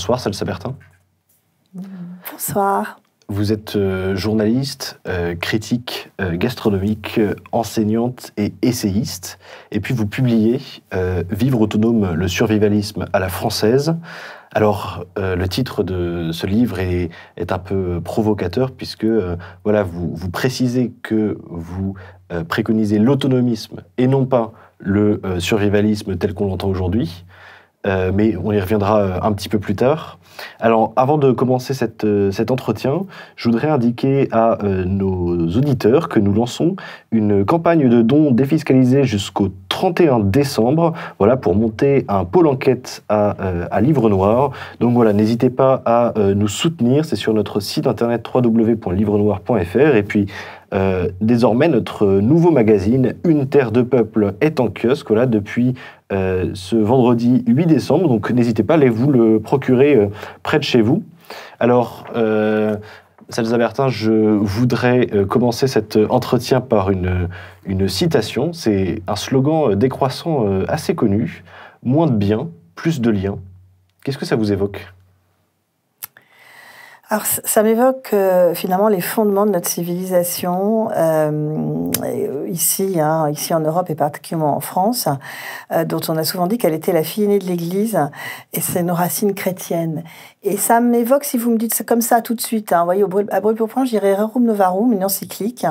Bonsoir, Salle Sabertin. Bonsoir. Vous êtes euh, journaliste, euh, critique euh, gastronomique, enseignante et essayiste. Et puis vous publiez Vivre autonome, le survivalisme à la française. Alors le titre de ce livre est, un peu provocateur puisque voilà vous, précisez que vous préconisez l'autonomisme et non pas le survivalisme tel qu'on l'entend aujourd'hui. Euh, mais on y reviendra euh, un petit peu plus tard. Alors, avant de commencer euh, cet entretien, je voudrais indiquer à nos auditeurs que nous lançons une campagne de dons défiscalisés jusqu'au 31 décembre, voilà, pour monter un pôle enquête à, à Livre Noir. Donc voilà, n'hésitez pas à nous soutenir, c'est sur notre site internet www.livrenoir.fr et puis euh, désormais, notre nouveau magazine Une Terre de Peuple est en kiosque depuis euh, ce vendredi 8 décembre. Donc n'hésitez pas, allez vous le procurer euh, près de chez vous. Alors, euh, je voudrais commencer cet entretien par une citation. C'est un slogan décroissant assez connu. Moins de biens, plus de liens. Qu'est-ce que ça vous évoque alors, ça m'évoque euh, finalement les fondements de notre civilisation euh, euh ici, hein, ici en Europe et particulièrement en France, euh, dont on a souvent dit qu'elle était la fille aînée de l'Église et c'est nos racines chrétiennes. Et ça m'évoque, si vous me dites comme ça tout de suite, hein, vous voyez, à brûle pour j'irai Rerum Novarum, une encyclique.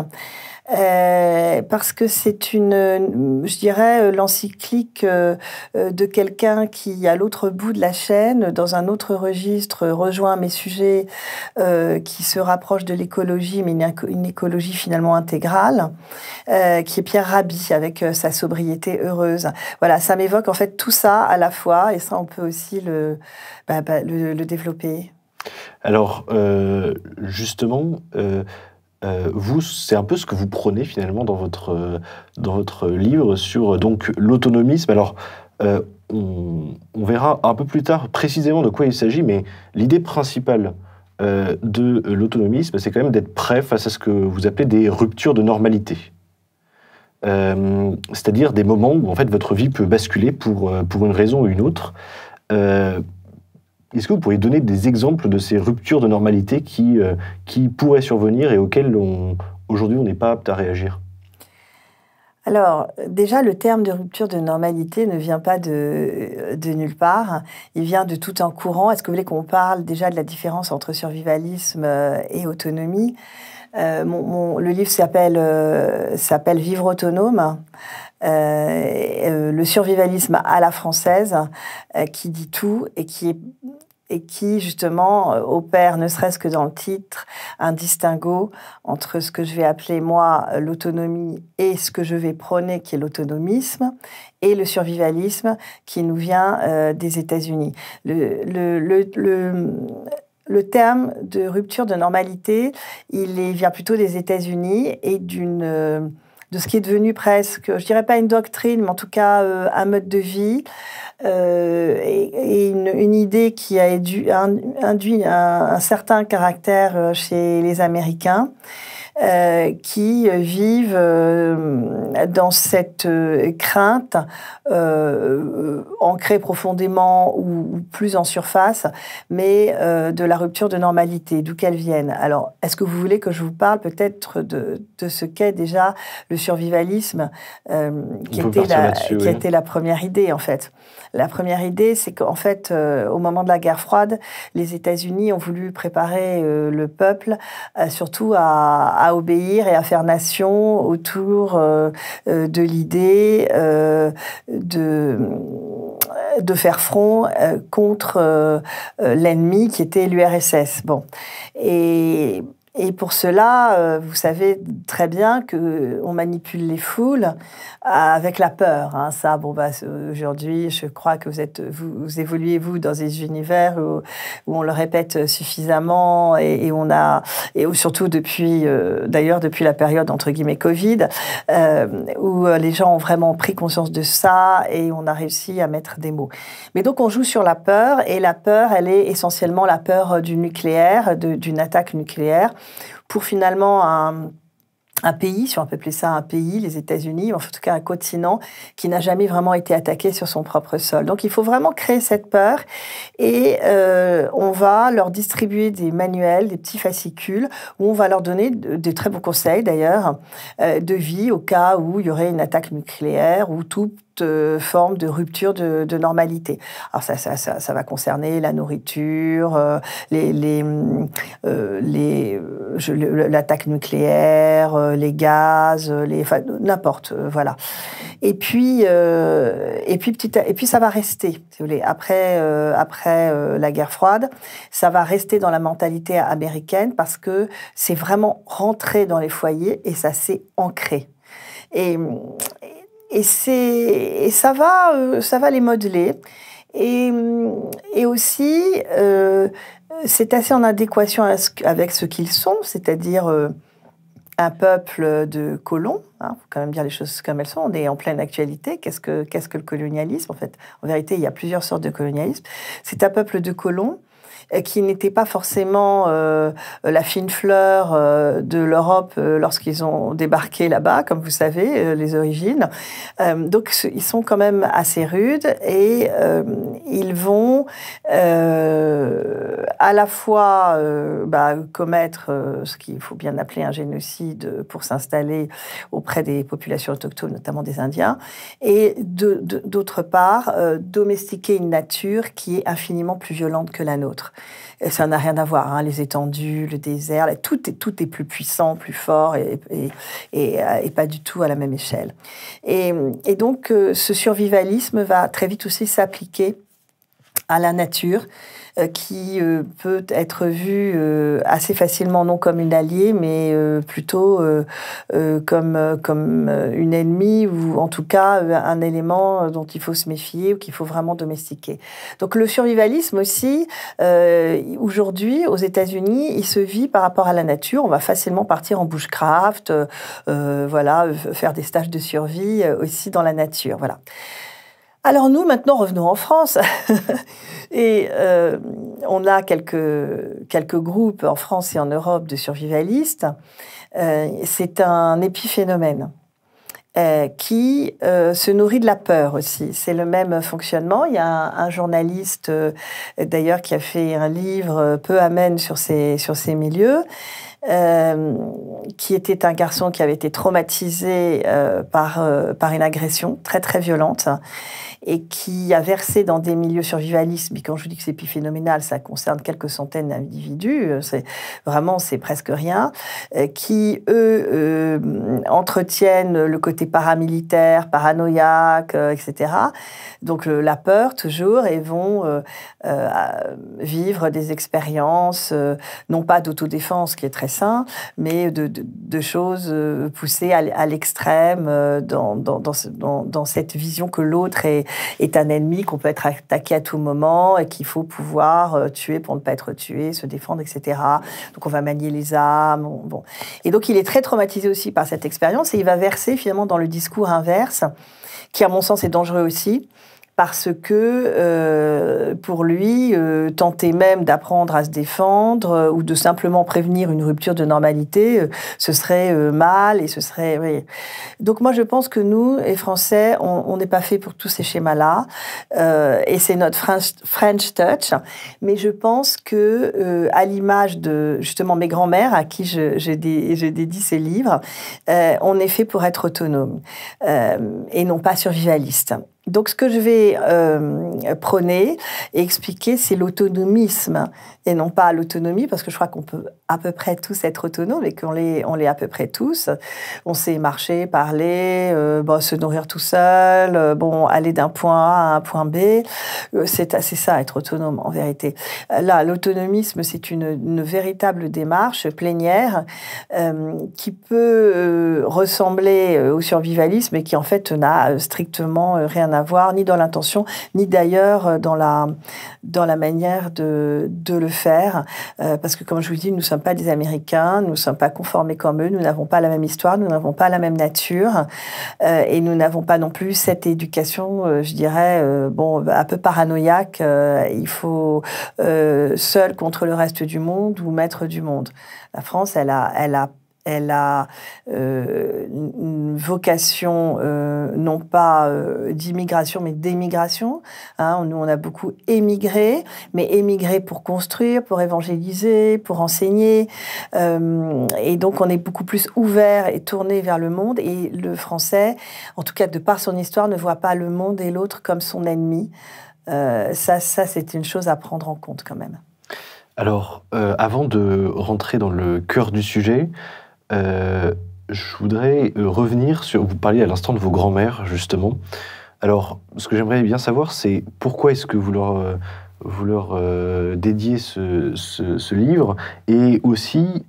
Euh, parce que c'est une, je dirais, euh, l'encyclique euh, de quelqu'un qui, à l'autre bout de la chaîne, dans un autre registre, rejoint mes sujets qui se rapprochent de l'écologie, mais une, écologie finalement intégrale, qui est Pierre Rabhi avec sa sobriété heureuse. Voilà, ça m'évoque en fait tout ça à la fois, et ça on peut aussi le, bah, bah le, le, développer. Alors, justement, euh, vous, c'est un peu ce que vous prenez finalement dans votre, euh, dans votre livre sur euh, donc l'autonomisme. Alors, on, on, verra un peu plus tard précisément de quoi il s'agit, mais l'idée principale de l'autonomisme, c'est quand même d'être prêt face à ce que vous appelez des ruptures de normalité. c'est-à-dire des moments où en fait votre vie peut basculer pour, pour une raison ou une autre. Est-ce que vous pouvez donner des exemples de ces ruptures de normalité qui, euh, qui pourraient survenir et auxquelles aujourd'hui on n'est pas apte à réagir alors, déjà, le terme de rupture de normalité ne vient pas de, de nulle part. Il vient de tout un courant. Est-ce que vous voulez qu'on parle déjà de la différence entre survivalisme euh, et autonomie euh, Le livre s'appelle Vivre autonome. Euh, euh, le survivalisme à la française euh, qui dit tout et qui est et qui justement opère, ne serait-ce que dans le titre, un distinguo entre ce que je vais appeler moi l'autonomie et ce que je vais prôner qui est l'autonomisme et le survivalisme qui nous vient des États-Unis. le, le terme de rupture de normalité, il vient plutôt des États-Unis et d'une de ce qui est devenu presque, je dirais pas une doctrine, mais en tout cas euh, un mode de vie euh, et, une, idée qui a induit un, certain caractère euh, chez les Américains. Euh, qui euh, vivent euh, dans cette crainte ancrée profondément ou, plus en surface, mais de la rupture de normalité, d'où qu'elle vienne. Alors, est-ce que vous voulez que je vous parle peut-être de, ce qu'est déjà le survivalisme, qui, était la, qui était la première idée en fait La première idée, c'est qu'en fait, au moment de la guerre froide, les États-Unis ont voulu préparer le peuple surtout à obéir et à faire nation autour euh, euh, de l'idée euh, de de faire front contre l'ennemi qui était l'URSS. Bon. Et et pour cela, euh, vous savez très bien que on manipule les foules euh, avec la peur. Hein. Ça, bon, bah, euh, aujourd'hui, je crois que vous êtes, vous, évoluez vous dans des univers où, on le répète suffisamment et, et on a, et surtout depuis, d'ailleurs depuis la période entre guillemets Covid, euh, où les gens ont vraiment pris conscience de ça et on a réussi à mettre des mots. Mais donc on joue sur la peur et la peur, elle est essentiellement la peur du nucléaire, d'une attaque nucléaire pour finalement un pays, si on peut ça un pays, les États-Unis, en tout cas un continent qui n'a jamais vraiment été attaqué sur son propre sol. Donc il faut vraiment créer cette peur et euh, on va leur distribuer des manuels, des petits fascicules où on va leur donner des très bons conseils d'ailleurs euh, de vie au cas où il y aurait une attaque nucléaire ou tout euh, forme de rupture de, normalité. Alors ça, va concerner la nourriture, euh, euh, l'attaque nucléaire, les gaz, les n'importe, voilà. Et puis et puis petit, et puis ça va rester, Après après la guerre froide, ça va rester dans la mentalité américaine parce que c'est vraiment rentré dans les foyers et ça s'est ancré. et et, et ça, va, euh, ça va les modeler. Et, et aussi, euh, c'est assez en adéquation avec ce qu'ils sont, c'est-à-dire euh, un peuple de colons. Il hein, faut quand même dire les choses comme elles sont. On est en pleine actualité. Qu'est-ce que, qu'est-ce que le colonialisme En fait, en vérité, il y a plusieurs sortes de colonialisme. C'est un peuple de colons euh, qui n'étaient pas forcément euh, la fine fleur euh, de l'Europe lorsqu'ils ont débarqué là-bas, comme vous savez, les origines. donc ils sont quand même assez rudes et ils vont à la fois bah, commettre ce qu'il faut bien appeler un génocide pour s'installer auprès des populations autochtones, notamment des Indiens, et d'autre part, domestiquer une nature qui est infiniment plus violente que la nôtre ça n'a rien à voir. Hein, les étendues, le désert, tout, est, tout est plus puissant, plus fort et, et, euh, pas du tout à la même échelle. Et, donc, euh, ce survivalisme va très vite aussi s'appliquer à la nature, euh, qui euh, peut être vue euh, assez facilement non comme une alliée, mais plutôt comme, comme une ennemie ou en tout cas un élément dont il faut se méfier ou qu'il faut vraiment domestiquer. Donc le survivalisme aussi, aujourd'hui aux États-Unis, il se vit par rapport à la nature. On va facilement partir en bushcraft, voilà, faire des stages de survie aussi dans la nature. Voilà. Alors nous, maintenant, revenons en France. et euh, on a quelques, quelques groupes en France et en Europe de survivalistes. Euh, c'est un épiphénomène euh, qui se nourrit de la peur aussi. C'est le même fonctionnement. Il y a un, journaliste, d'ailleurs, qui a fait un livre peu amène sur ces, sur ces milieux. qui était un garçon qui avait été traumatisé par, par une agression très très violente et qui a versé dans des milieux survivalistes, mais quand je vous dis que c'est phénoménal ça concerne quelques centaines d'individus, euh, c'est vraiment c'est presque rien, euh, qui eux euh, entretiennent le côté paramilitaire, paranoïaque, etc. Donc la peur toujours et vont vivre des expériences, non pas d'autodéfense qui est très sain, mais de, choses poussées à, l'extrême dans, dans cette vision que l'autre est est un ennemi qu'on peut être attaqué à tout moment et qu'il faut pouvoir euh, tuer pour ne pas être tué, se défendre, etc. Donc on va manier les armes. Et donc il est très traumatisé aussi par cette expérience et il va verser finalement dans le discours inverse, qui à mon sens est dangereux aussi, parce que euh, pour lui, euh, tenter même d'apprendre à se défendre euh, ou de simplement prévenir une rupture de normalité, euh, ce serait mal et ce serait. Oui. Donc moi, je pense que nous, les Français, on n'est pas fait pour tous ces schémas-là, et c'est notre French, touch. Mais je pense que, à l'image de justement mes grands-mères à qui je, je, ces livres, on est fait pour être autonome et non pas survivaliste. Donc ce que je vais euh, prôner et expliquer, c'est l'autonomisme et non pas l'autonomie, parce que je crois qu'on peut à peu près tous être autonomes et qu'on l'est, on à peu près tous. On sait marcher, parler, euh, bah, se nourrir tout seul, euh, bon, aller d'un point A à un point B. c'est assez ça, être autonome en vérité. Là, l'autonomisme, c'est une, une, véritable démarche plénière qui peut ressembler au survivalisme et qui en fait n'a strictement rien à avoir, ni dans l'intention, ni d'ailleurs euh, dans la, dans la manière de, de le faire. Euh, parce que, comme je vous dis, nous ne sommes pas des Américains, nous ne sommes pas conformés comme eux, nous n'avons pas la même histoire, nous n'avons pas la même nature, euh, et nous n'avons pas non plus cette éducation, je dirais, bon, un peu paranoïaque, il faut seul contre le reste du monde ou maître du monde. La France, elle a, elle a elle a euh, une vocation euh, non pas euh, d'immigration mais d'émigration. Hein. nous, on a beaucoup émigré, mais émigré pour construire, pour évangéliser, pour enseigner. et donc, on est beaucoup plus ouvert et tourné vers le monde. Et le français, en tout cas de par son histoire, ne voit pas le monde et l'autre comme son ennemi. ça, ça c'est une chose à prendre en compte quand même. Alors, avant de rentrer dans le cœur du sujet, euh, je voudrais euh, revenir sur. Vous parliez à l'instant de vos grands-mères, justement. Alors, ce que j'aimerais bien savoir, c'est pourquoi est-ce que vous leur, euh, vous dédiez ce, livre Et aussi,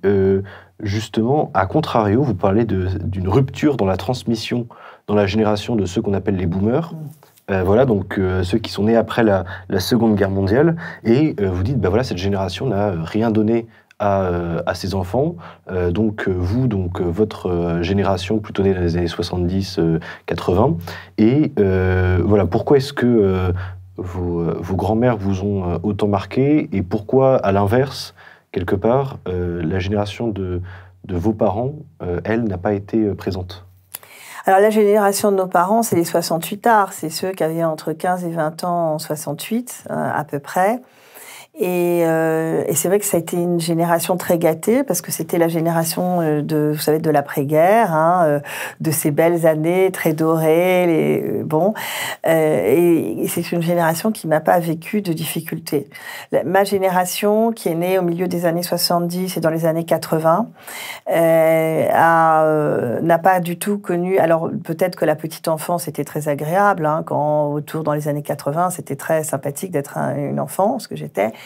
justement, à contrario, vous parlez d'une rupture dans la transmission, dans la génération de ceux qu'on appelle les boomers. Mm. voilà, donc ceux qui sont nés après la, Seconde Guerre mondiale. Et vous dites, ben voilà, cette génération n'a rien donné euh, à, ses enfants. Euh, donc euh, vous, donc votre génération plutôt née dans les années 70-80. et voilà, pourquoi est-ce que vos, grands-mères vous ont autant marqué et pourquoi, à l'inverse, quelque part, la génération de, vos parents, elle, n'a pas été présente alors la génération de nos parents, c'est les 68 arts, c'est ceux qui avaient entre 15 et 20 ans en 68 à peu près. Et, euh, et c'est vrai que ça a été une génération très gâtée parce que c'était la génération euh, de, vous savez, de l'après-guerre, hein, euh, de ces belles années très dorées. Les, bon, et, c'est une génération qui n'a pas vécu de difficultés. ma génération, qui est née au milieu des années 70 et dans les années 80, euh, n'a pas du tout connu. Alors peut-être que la petite enfance était très agréable hein, quand autour dans les années 80, c'était très sympathique d'être une enfant, ce que j'étais.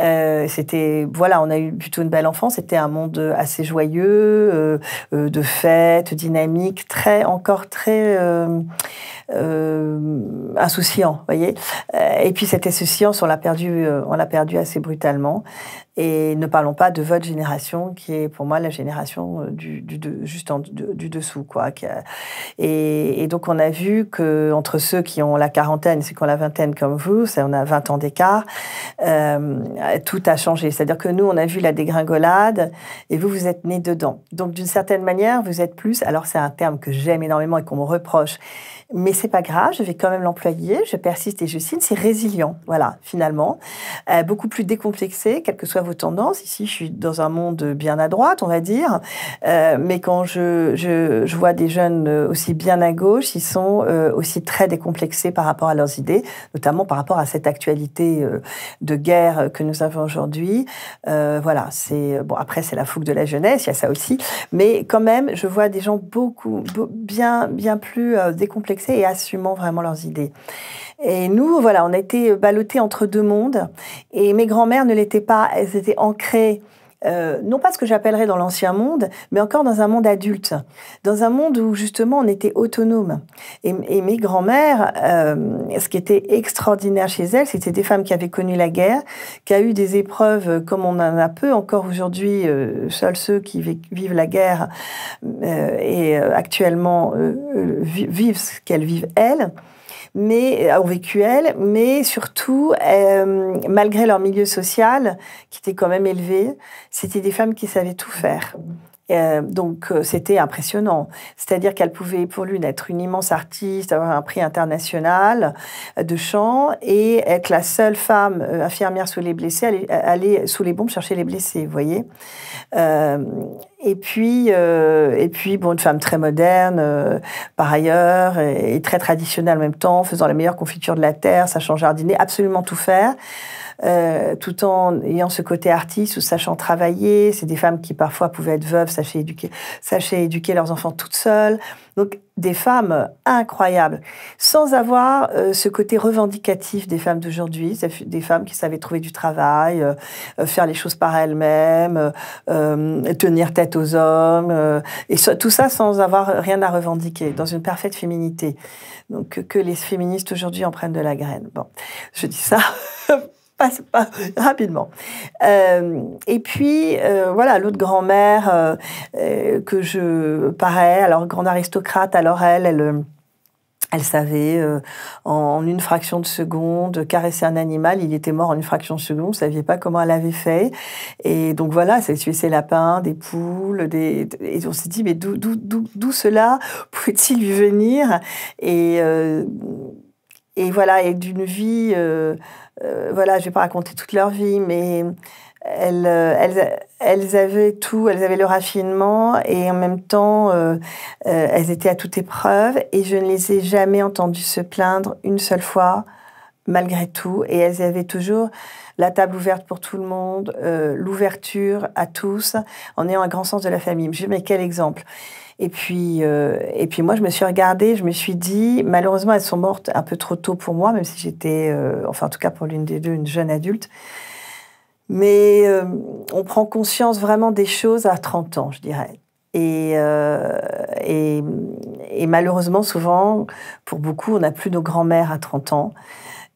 Euh, c'était voilà, on a eu plutôt une belle enfance. C'était un monde euh, assez joyeux, euh, de fêtes, dynamique, très encore très insouciant, voyez. Et puis cette insouciance, on l'a perdu, on l'a perdu assez brutalement. Et ne parlons pas de votre génération, qui est pour moi la génération du, de, juste en, du, dessous, quoi. Et, donc on a vu que entre ceux qui ont la quarantaine, ceux qui ont la vingtaine comme vous, on a 20 ans d'écart. Euh, tout a changé. C'est-à-dire que nous, on a vu la dégringolade et vous, vous êtes né dedans. Donc, d'une certaine manière, vous êtes plus, alors c'est un terme que j'aime énormément et qu'on me reproche, mais c'est pas grave, je vais quand même l'employer, je persiste et je signe, c'est résilient, voilà, finalement. Euh, beaucoup plus décomplexé, quelles que soient vos tendances. Ici, je suis dans un monde bien à droite, on va dire, euh, mais quand je, je, je, vois des jeunes euh, aussi bien à gauche, ils sont aussi très décomplexés par rapport à leurs idées, notamment par rapport à cette actualité de guerre que nous avons aujourd'hui. voilà, c'est bon. Après, c'est la fougue de la jeunesse, il y a ça aussi, mais quand même, je vois des gens beaucoup, bien, bien plus décomplexés et assumant vraiment leurs idées. Et nous, voilà, on a été ballottés entre deux mondes. Et mes grands-mères ne l'étaient pas, elles étaient ancrées euh, non pas ce que j'appellerais dans l'ancien monde, mais encore dans un monde adulte, dans un monde où justement on était autonome. Et, mes grand mères euh, ce qui était extraordinaire chez elles, c'était des femmes qui avaient connu la guerre, qui a eu des épreuves euh, comme on en a peu encore aujourd'hui, seuls ceux qui vivent la guerre et actuellement vivent ce qu'elles vivent elles mais ont euh, vécu elles, mais surtout, euh, malgré leur milieu social, qui était quand même élevé, c'était des femmes qui savaient tout faire. Euh, donc c'était impressionnant. C'est-à-dire qu'elle pouvait pour l'une être une immense artiste, avoir un prix international de chant et être la seule femme infirmière sous les blessés, aller, aller, sous les bombes chercher les blessés, vous voyez. Et puis, euh, et puis, bon, une femme très moderne, euh, par ailleurs, et, très traditionnelle en même temps, faisant la meilleure confiture de la terre, sachant jardiner, absolument tout faire, euh, tout en ayant ce côté artiste ou sachant travailler. C'est des femmes qui parfois pouvaient être veuves, sachaient éduquer, sachant éduquer leurs enfants toutes seules. Donc des femmes incroyables, sans avoir euh, ce côté revendicatif des femmes d'aujourd'hui, des femmes qui savaient trouver du travail, euh, euh, faire les choses par elles-mêmes, tenir tête aux hommes, et tout ça sans avoir rien à revendiquer, dans une parfaite féminité. Donc que les féministes aujourd'hui en prennent de la graine. Bon, je dis ça passe pas rapidement. Euh, et puis, euh, voilà, l'autre grand-mère euh, que je, parais, alors grande aristocrate, alors elle, elle... savait en une fraction de seconde caresser un animal, il était mort en une fraction de seconde, vous saviez pas comment elle avait fait. Et donc voilà, c'est tuer ses lapins, des poules, des... et on s'est dit, mais d'où cela pouvait-il lui venir Et et voilà, et d'une vie, euh, euh, voilà, je vais pas raconter toute leur vie, mais elles, euh, elles, elles, avaient tout, elles avaient le raffinement et en même temps, elles étaient à toute épreuve et je ne les ai jamais entendues se plaindre une seule fois malgré tout et elles avaient toujours la table ouverte pour tout le monde, l'ouverture à tous en ayant un grand sens de la famille. Je quel exemple et puis, euh, et puis moi, je me suis regardée, je me suis dit, malheureusement, elles sont mortes un peu trop tôt pour moi, même si j'étais, euh, enfin en tout cas pour l'une des deux, une jeune adulte. Mais euh, on prend conscience vraiment des choses à 30 ans, je dirais. Et, et, et malheureusement, souvent, pour beaucoup, on n'a plus nos grands-mères à 30 ans.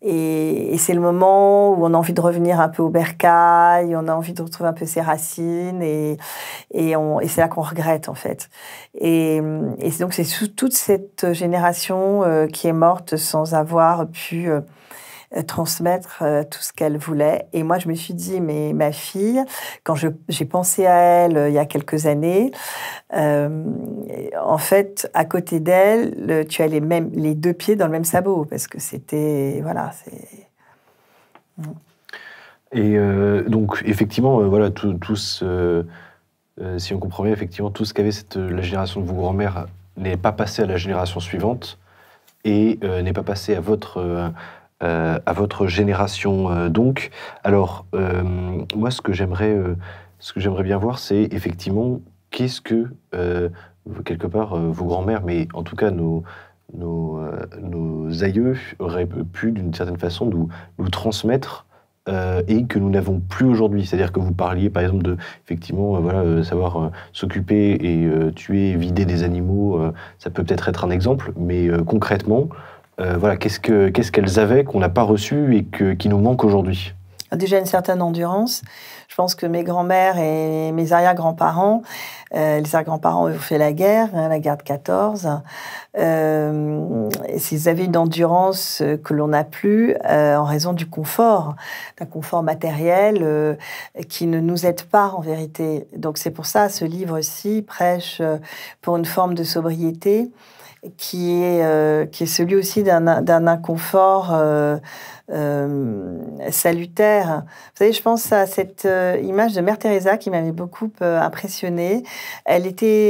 Et, c'est le moment où on a envie de revenir un peu au bercail, on a envie de retrouver un peu ses racines, et, et, et c'est là qu'on regrette en fait. Et, donc c'est toute cette génération euh, qui est morte sans avoir pu euh, euh, transmettre euh, tout ce qu'elle voulait. Et moi, je me suis dit, mais ma fille, quand j'ai pensé à elle euh, il y a quelques années, en fait, à côté d'elle, tu as les, mêmes, les deux pieds dans le même sabot, parce que c'était... Voilà, c'est... Mm. Et donc, effectivement, voilà, tous, si on comprend bien, effectivement, tout ce qu'avait la génération de vos grands-mères n'est pas passé à la génération suivante et n'est pas passé à votre, euh, à votre génération euh, donc. Alors, euh, moi, ce que j'aimerais, ce que j'aimerais bien voir, c'est effectivement qu'est-ce que quelque part vos grands-mères, mais en tout cas nos nos, nos aïeux auraient pu d'une certaine façon nous, nous transmettre et que nous n'avons plus aujourd'hui. C'est-à-dire que vous parliez par exemple de effectivement voilà savoir s'occuper et tuer, vider des animaux, ça peut peut-être être un exemple, mais concrètement, euh, voilà, qu'est-ce qu'elles avaient qu'on n'a pas reçu et qui nous manque aujourd'hui ah, Déjà une certaine endurance. Je pense que mes grands-mères et mes arrière-grands-parents, euh, les arrière-grands-parents ont fait la guerre, hein, la guerre de 14. Euh, ils avaient une endurance euh, que l'on n'a plus en raison du confort, d'un confort matériel qui ne nous aide pas en vérité. Donc c'est pour ça ce livre-ci prêche pour une forme de sobriété qui est, euh, qui est celui aussi d'un inconfort euh, euh, salutaire. Vous savez, je pense à cette euh, image de Mère Teresa qui m'avait beaucoup euh, impressionnée. Elle était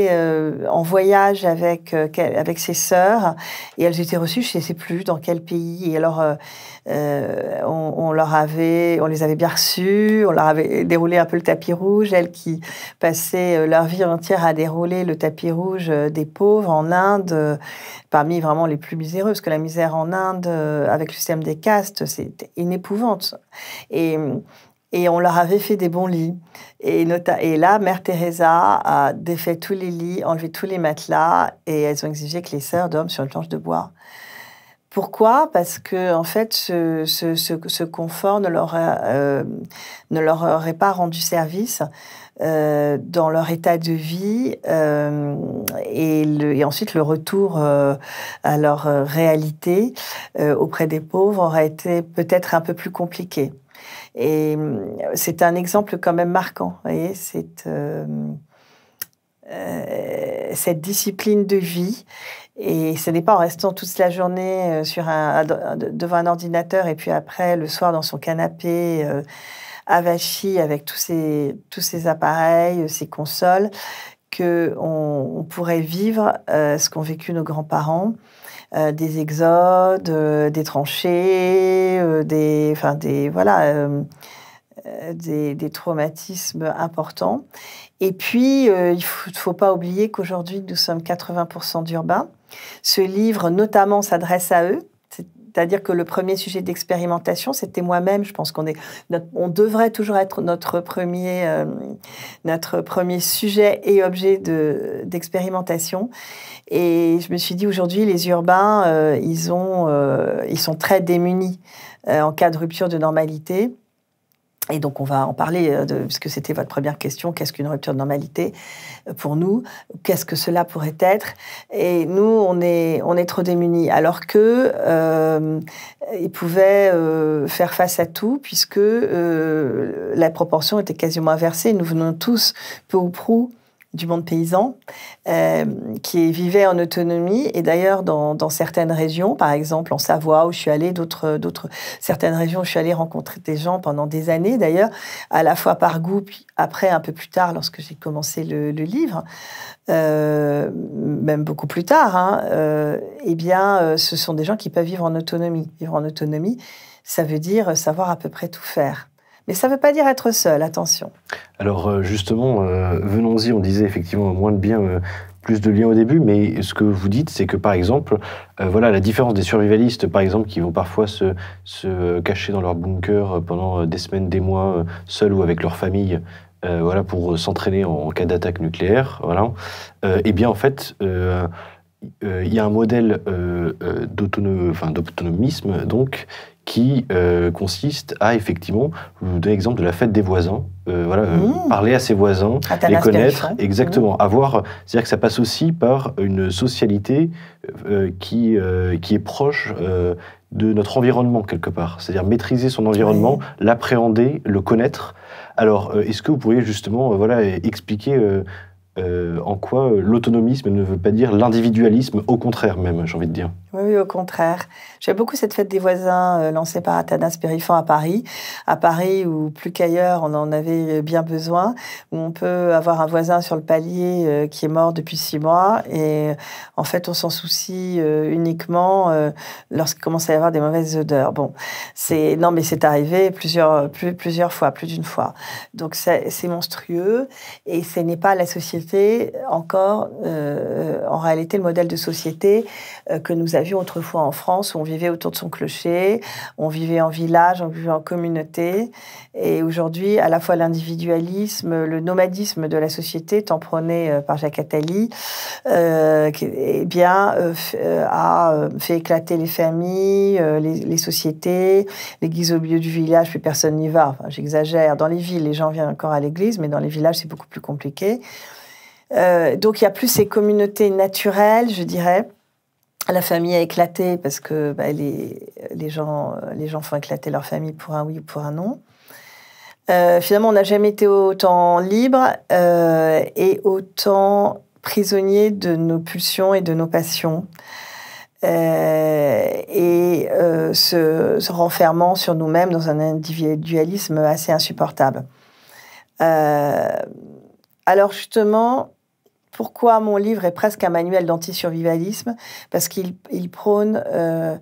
en voyage avec, avec ses sœurs et elles étaient reçues, je ne sais plus dans quel pays. Et alors, on, leur avait, on les avait bien reçues, on leur avait déroulé un peu le tapis rouge. Elles qui passaient leur vie entière à dérouler le tapis rouge des pauvres en Inde, parmi vraiment les plus miséreux, parce que la misère en Inde, avec le système des castes, c'était une épouvante. Et, on leur avait fait des bons lits. Et, nota et là, Mère Teresa a défait tous les lits, enlevé tous les matelas, et elles ont exigé que les sœurs dorment sur une planche de bois. Pourquoi Parce que en fait, ce, ce, ce, confort leur, euh, ne leur aurait pas rendu service. Euh, dans leur état de vie euh, et, ensuite le retour euh, à leur réalité auprès des pauvres aurait été peut-être un peu plus compliqué. Et c'est un exemple quand même marquant. Vous voyez, cette, cette discipline de vie. Et ce n'est pas en restant toute la journée sur un, devant un ordinateur et puis après le soir dans son canapé Avachi avec tous ces, tous ces appareils, ces consoles, qu'on on pourrait vivre euh, ce qu'ont vécu nos grands-parents, euh, des exodes, euh, des tranchées, des, voilà, des, traumatismes importants. Et puis, il ne faut, faut, pas oublier qu'aujourd'hui, nous sommes 80% d'urbains. Ce livre, notamment, s'adresse à eux. C'est-à-dire que le premier sujet d'expérimentation, c'était moi-même. Je pense qu'on est, on devrait toujours être notre premier, euh, notre premier sujet et objet de, d'expérimentation. Et je me suis dit aujourd'hui, les urbains, euh, ils ont, euh, ils sont très démunis en cas de rupture de normalité. Et donc on va en parler, euh, de, puisque c'était votre première question, qu'est-ce qu'une rupture de normalité euh, pour nous Qu'est-ce que cela pourrait être Et nous, on est, on est trop démunis, alors que euh, pouvaient euh, faire face à tout, puisque euh, la proportion était quasiment inversée. Nous venons tous, peu ou prou, du monde paysan euh, qui vivait en autonomie et d'ailleurs dans, certaines régions, par exemple en Savoie où je suis allée, d'autres, d'autres certaines régions où je suis allée rencontrer des gens pendant des années d'ailleurs, à la fois par goût puis après un peu plus tard lorsque j'ai commencé le, livre, euh, même beaucoup plus tard, hein, euh, eh bien ce sont des gens qui peuvent vivre en autonomie. Vivre en autonomie, ça veut dire savoir à peu près tout faire. Mais ça ne veut pas dire être seul, attention. Alors euh, justement, euh, venons-y, on disait effectivement moins de biens, euh, plus de liens au début, mais ce que vous dites, c'est que par exemple, voilà, la différence des survivalistes, par exemple, qui vont parfois se, cacher dans leur bunker pendant des semaines, des mois, seuls ou avec leur famille, voilà, pour s'entraîner en, cas d'attaque nucléaire, voilà, eh bien en fait il y a un modèle d'autonomisme donc qui euh, consiste à effectivement, vous donnez l'exemple de la fête des voisins, euh, voilà, euh, mmh. parler à ses voisins, les connaître, mmh. exactement, avoir, c'est-à-dire que ça passe aussi par une socialité euh, qui, euh, qui est proche de notre environnement quelque part, c'est-à-dire maîtriser son environnement, l'appréhender, le connaître. Alors, est-ce que vous pourriez justement, voilà, expliquer euh, en quoi euh, l'autonomisme ne veut pas dire l'individualisme, au contraire même, j'ai envie de dire. Oui, au contraire. J'aime beaucoup cette fête des voisins euh, lancée par Athanas Périfant à Paris. À Paris, où plus qu'ailleurs, on en avait bien besoin, où on peut avoir un voisin sur le palier qui est mort depuis six mois, et en fait, on s'en soucie uniquement lorsqu'il commence à y avoir des mauvaises odeurs. Bon, c'est non, mais c'est arrivé plusieurs, plusieurs fois, plus d'une fois. Donc c'est monstrueux, et ce n'est pas la société encore, euh, euh, en réalité, le modèle de société euh, que nous avions autrefois en France, où on vivait autour de son clocher, on vivait en village, on vivait en communauté. Et aujourd'hui, à la fois l'individualisme, le nomadisme de la société, tant par Jacques Attali, qui, eh bien, a fait éclater les familles, les, les, sociétés, l'église au milieu du village, puis personne n'y va. J'exagère. Dans les villes, les gens viennent encore à l'église, mais dans les villages, c'est beaucoup plus compliqué. Euh, donc il y a plus ces communautés naturelles, je dirais. La famille a éclaté parce que bah, les, gens, euh, les gens font éclater leur famille pour un oui ou pour un non. Euh, finalement, on n'a jamais été autant libre et autant prisonnier de nos pulsions et de nos passions. et se, se, renfermant sur nous-mêmes dans un individualisme assez insupportable. Alors justement, pourquoi mon livre est presque un manuel d'anti-survivalisme Parce qu'il prône... Euh,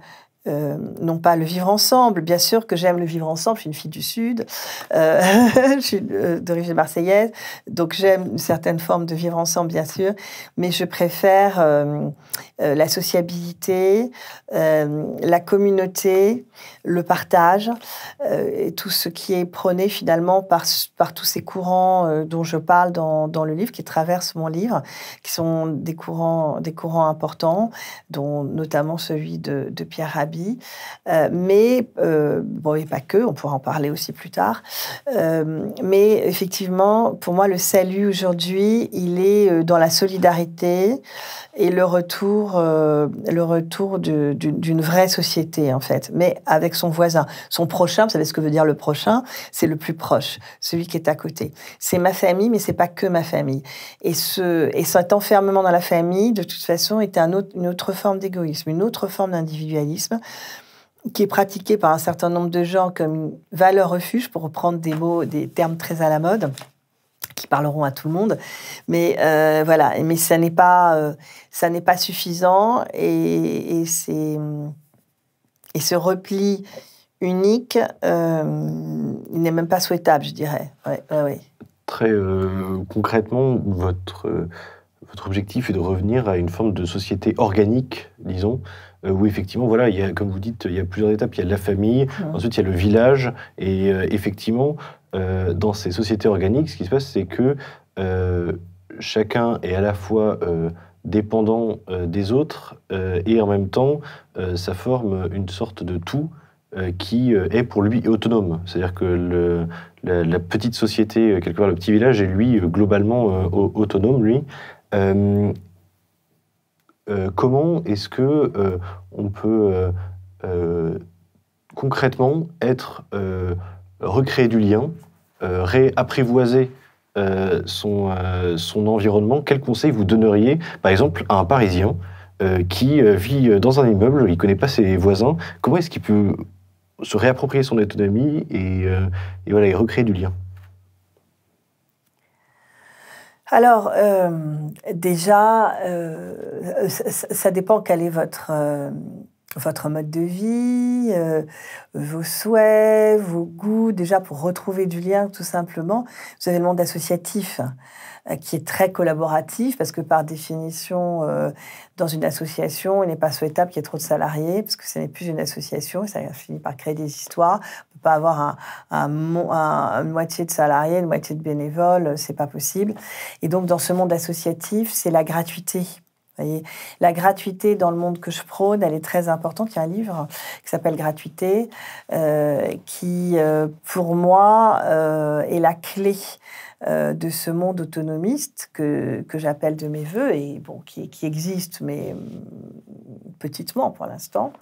euh, non pas le vivre ensemble, bien sûr que j'aime le vivre ensemble, je suis une fille du Sud, euh, je suis d'origine marseillaise, donc j'aime une certaine forme de vivre ensemble, bien sûr, mais je préfère la sociabilité, la communauté, le partage euh, et tout ce qui est prôné finalement par, par tous ces courants euh, dont je parle dans, dans, le livre, qui traversent mon livre, qui sont des courants, des courants importants, dont notamment celui de, de Pierre Rabhi. Euh, mais, bon, et pas que, on pourra en parler aussi plus tard. mais effectivement, pour moi, le salut aujourd'hui, il est dans la solidarité et le retour, le retour d'une vraie société, en fait, mais avec son voisin. Son prochain, vous savez ce que veut dire le prochain C'est le plus proche, celui qui est à côté. C'est ma famille, mais c'est pas que ma famille. Et, ce, et cet enfermement dans la famille, de toute façon, est un autre, une autre forme d'égoïsme, une autre forme d'individualisme qui est pratiquée par un certain nombre de gens comme une valeur refuge, pour reprendre des mots, des termes très à la mode qui parleront à tout le monde. Mais euh, voilà, mais ça n'est pas, euh, ça n'est pas suffisant et c'est hum, et ce repli unique, euh, il n'est même pas souhaitable, je dirais. Très euh, concrètement, votre, euh, votre objectif est de revenir à une forme de société organique, disons, où effectivement, voilà, il y a, comme vous dites, il y a plusieurs étapes. Il y a la famille, mmh. ensuite il y a le village, et effectivement, dans ces sociétés organiques, ce qui se passe, c'est que chacun est à la fois dépendant euh, des autres euh, et en même temps euh, ça forme une sorte de tout qui est pour lui autonome. C'est-à-dire que la, petite société, quelque part le petit village, est lui globalement autonome, lui. comment est-ce que on peut concrètement être recréer du lien, réapprivoiser euh, euh, son, environnement, quel conseils vous donneriez, par exemple, à un Parisien euh, qui vit dans un immeuble, il ne connaît pas ses voisins, comment est-ce qu'il peut se réapproprier son autonomie et, voilà, recréer du lien alors, déjà, ça, dépend quel est votre, votre mode de vie, euh, vos souhaits, vos goûts, déjà pour retrouver du lien tout simplement. Vous avez le monde associatif euh, qui est très collaboratif parce que par définition, euh, dans une association, il n'est pas souhaitable qu'il y ait trop de salariés parce que ce n'est plus une association ça finit par créer des histoires. On ne peut pas avoir un, une moitié de salariés, une moitié de bénévoles, c'est pas possible. Et donc dans ce monde associatif, c'est la gratuité la gratuité dans le monde que je prône, elle est très importante. Il y a un livre qui s'appelle Gratuité, euh, qui, euh, pour moi, euh, est la clé de ce monde autonomiste que, j'appelle de mes voeux et bon, qui, qui existe, mais mm, petitement pour l'instant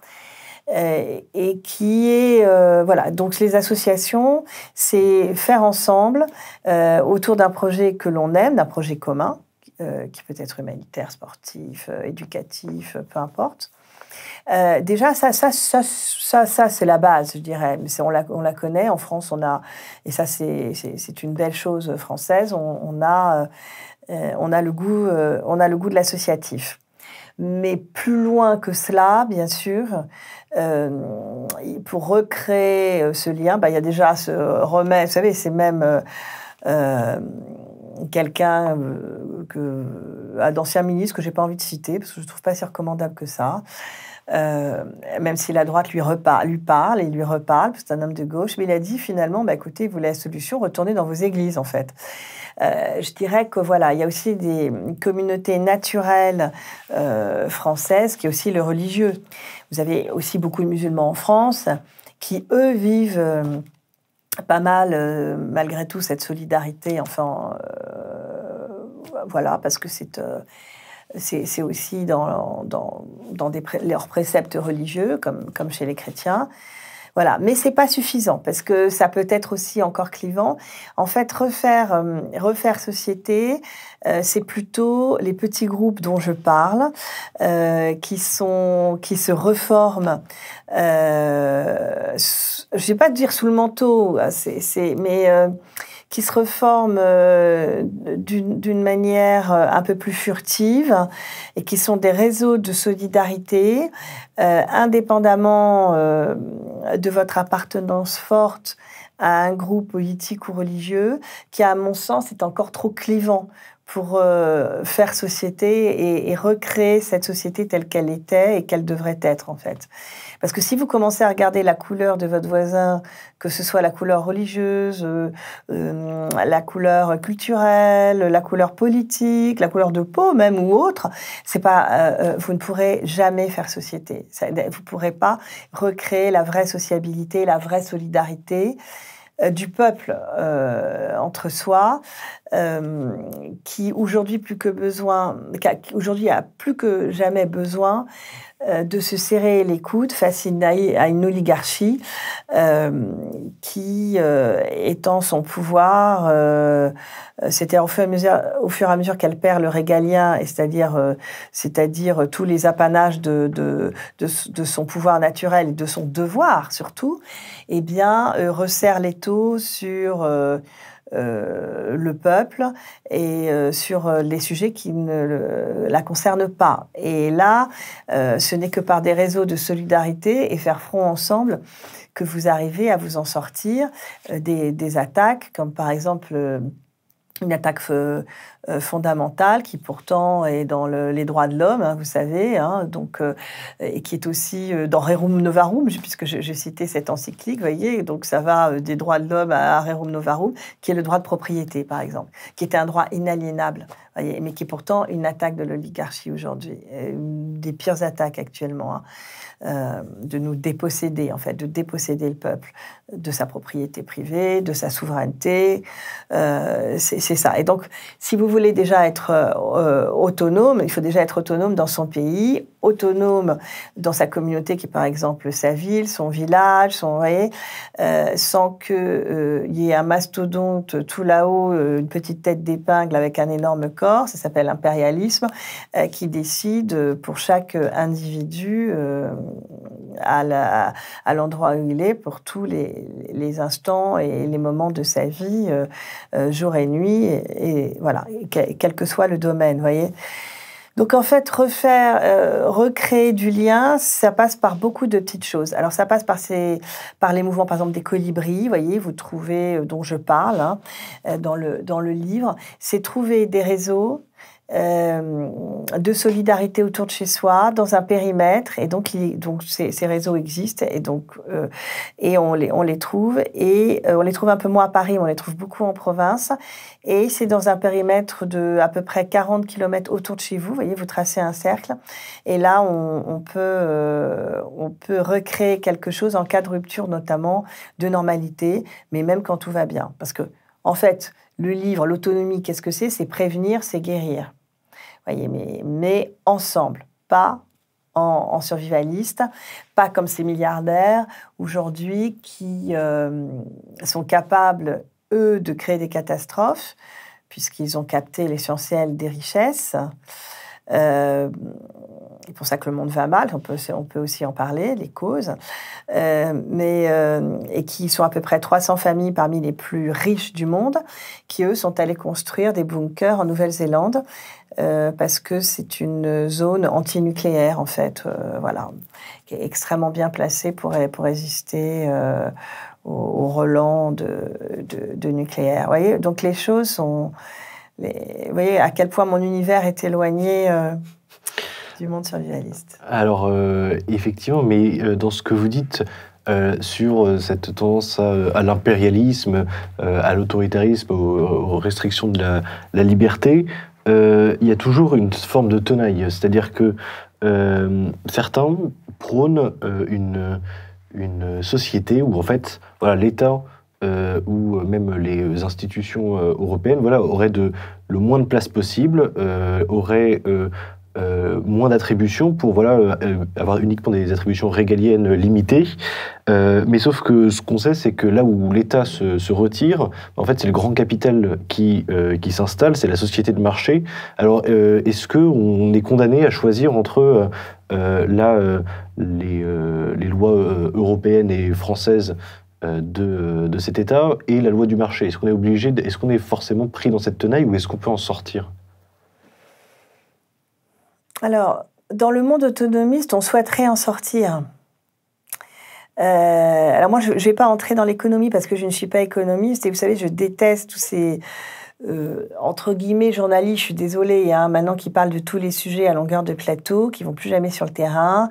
et qui est voilà donc les associations c'est faire ensemble autour d'un projet que l'on aime d'un projet commun euh, qui peut être humanitaire, sportif, euh, éducatif, euh, peu importe. déjà, ça, ça, ça, ça, c'est la base, je dirais. on la, on la connaît. En France, on a, et ça, c'est une belle chose française, on, a, on a le goût, on a le goût de l'associatif. Mais plus loin que cela, bien sûr, pour recréer ce lien, bah, il y a déjà ce remède, vous savez, c'est même quelqu'un euh, que ministre euh, ministre que j'ai pas envie de citer parce que je trouve pas si recommandable que ça. Euh, même si la droite lui, repart lui parle et lui reparle, c'est un homme de gauche, mais il a dit finalement, bah, écoutez, vous la solution, retournez dans vos églises en fait. je dirais que voilà, il y a aussi des communautés naturelles françaises qui est aussi le religieux. Vous avez aussi beaucoup de musulmans en France qui, eux, vivent pas mal, euh, malgré tout, cette solidarité. Enfin, euh, voilà, parce que euh, c'est. c'est aussi dans, dans, dans des leurs préceptes religieux, comme, comme chez les chrétiens. Voilà, mais c'est pas suffisant parce que ça peut être aussi encore clivant. En fait, refaire refaire société, c'est plutôt les petits groupes dont je parle qui sont qui se reforment je vais pas dire sous le manteau, hein, c'est, mais euh, qui se reforment euh, d'une manière euh, un peu plus furtive et qui sont des réseaux de solidarité, indépendamment de votre appartenance forte à un groupe politique ou religieux, qui à mon sens est encore trop clivant pour faire société et, recréer cette société telle qu'elle était et qu'elle devrait être en fait. Parce que si vous commencez à regarder la couleur de votre voisin, que ce soit la couleur religieuse, euh, euh, la couleur culturelle, la couleur politique, la couleur de peau même ou autre, c'est pas, euh, vous ne pourrez jamais faire société. vous ne pourrez pas recréer la vraie sociabilité, la vraie solidarité du peuple entre soi, qui aujourd'hui plus que besoin, aujourd'hui a plus que jamais besoin euh, de se serrer les coudes face à une oligarchie euh, qui euh, étant son pouvoir, euh, cest au fur et à mesure, qu'elle perd le régalien, c'est-à-dire c'est-à-dire tous les apanages de, de, son pouvoir naturel de son devoir surtout, eh bien resserre les taux sur euh, le peuple et euh, sur euh, les sujets qui ne la concernent pas. Et là, ce n'est que par des réseaux de solidarité et faire front ensemble que vous arrivez à vous en sortir des, des attaques, comme par exemple une attaque euh, euh, fondamentale qui pourtant est dans les droits de l'homme, hein, vous savez, hein, donc euh, et qui est aussi dans Rerum Novarum, puisque j'ai cité cette encyclique, voyez, donc ça va des droits de l'homme à Rerum Novarum, qui est le droit de propriété, par exemple, qui était un droit inaliénable, mais qui est pourtant une attaque de l'oligarchie aujourd'hui, des pires attaques actuellement, hein, de nous déposséder en fait, de déposséder le peuple, de sa propriété privée, de sa souveraineté. Euh, c'est ça. Et donc, si vous voulez déjà être euh, autonome, il faut déjà être autonome dans son pays, autonome dans sa communauté qui est par exemple sa ville, son village, son voyez, euh, sans qu'il y ait un mastodonte tout là-haut, une petite tête d'épingle avec un énorme corps, ça s'appelle l'impérialisme, qui décide pour chaque individu à l'endroit où il est, pour tous les les instants et les moments de sa vie, euh, euh, jour et nuit, et, voilà, quel, que soit le domaine, voyez. Donc en fait, refaire, euh, recréer du lien, ça passe par beaucoup de petites choses. Alors ça passe par, ces, par les mouvements, par exemple des colibris, voyez, vous trouvez dont je parle hein, dans le livre, c'est trouver des réseaux euh, de solidarité autour de chez soi, dans un périmètre. Et donc, ces, réseaux existent et donc euh, et on les, on les trouve et euh, on les trouve un peu moins à Paris, on les trouve beaucoup en province. Et c'est dans un périmètre de à peu près 40 km autour de chez vous. Vous voyez, vous tracez un cercle et là on peut on peut recréer quelque chose en cas de rupture notamment de normalité, mais même quand tout va bien, parce que en fait, le livre, l'autonomie, qu'est-ce que c'est C'est prévenir, c'est guérir voyez, mais, mais ensemble, pas en, survivaliste, pas comme ces milliardaires aujourd'hui qui euh, sont capables, eux, de créer des catastrophes, puisqu'ils ont capté l'essentiel des richesses. Euh, c'est pour ça que le monde va mal, on peut, on peut aussi en parler, les causes, euh, mais, euh, et qui sont à peu près 300 familles parmi les plus riches du monde, qui eux sont allés construire des bunkers en Nouvelle-Zélande, euh, parce que c'est une zone antinucléaire, en fait, voilà, qui est extrêmement bien placée pour, pour résister au, au de, nucléaire. Vous voyez, donc les choses sont... Les, vous voyez à quel point mon univers est éloigné du monde Alors, euh, effectivement, mais euh, dans ce que vous dites, euh, sur cette tendance à, l'impérialisme, à l'autoritarisme, aux, restrictions de la, liberté, il y a toujours une forme de tenaille. C'est-à-dire que certains prônent une, société où, en fait, voilà, l'État ou même les institutions européennes voilà, auraient de, le moins de place possible, auraient euh, moins d'attributions pour voilà euh, avoir uniquement des attributions régaliennes limitées. Euh, mais sauf que ce qu'on sait, c'est que là où l'État se, retire, en fait, c'est le grand capital qui, qui s'installe, c'est la société de marché. Alors, est-ce que on est condamné à choisir entre là les, lois européennes et françaises de, de, cet État et la loi du marché Est-ce qu'on est obligé, est-ce qu'on est forcément pris dans cette tenaille ou est-ce qu'on peut en sortir alors, dans le monde autonomiste, on souhaiterait en sortir. Euh, alors moi, je ne vais pas entrer dans l'économie parce que je ne suis pas économiste et vous savez, je déteste tous ces... Euh, entre guillemets journalistes, je suis désolée, hein, maintenant qui parlent de tous les sujets à longueur de plateau, qui vont plus jamais sur le terrain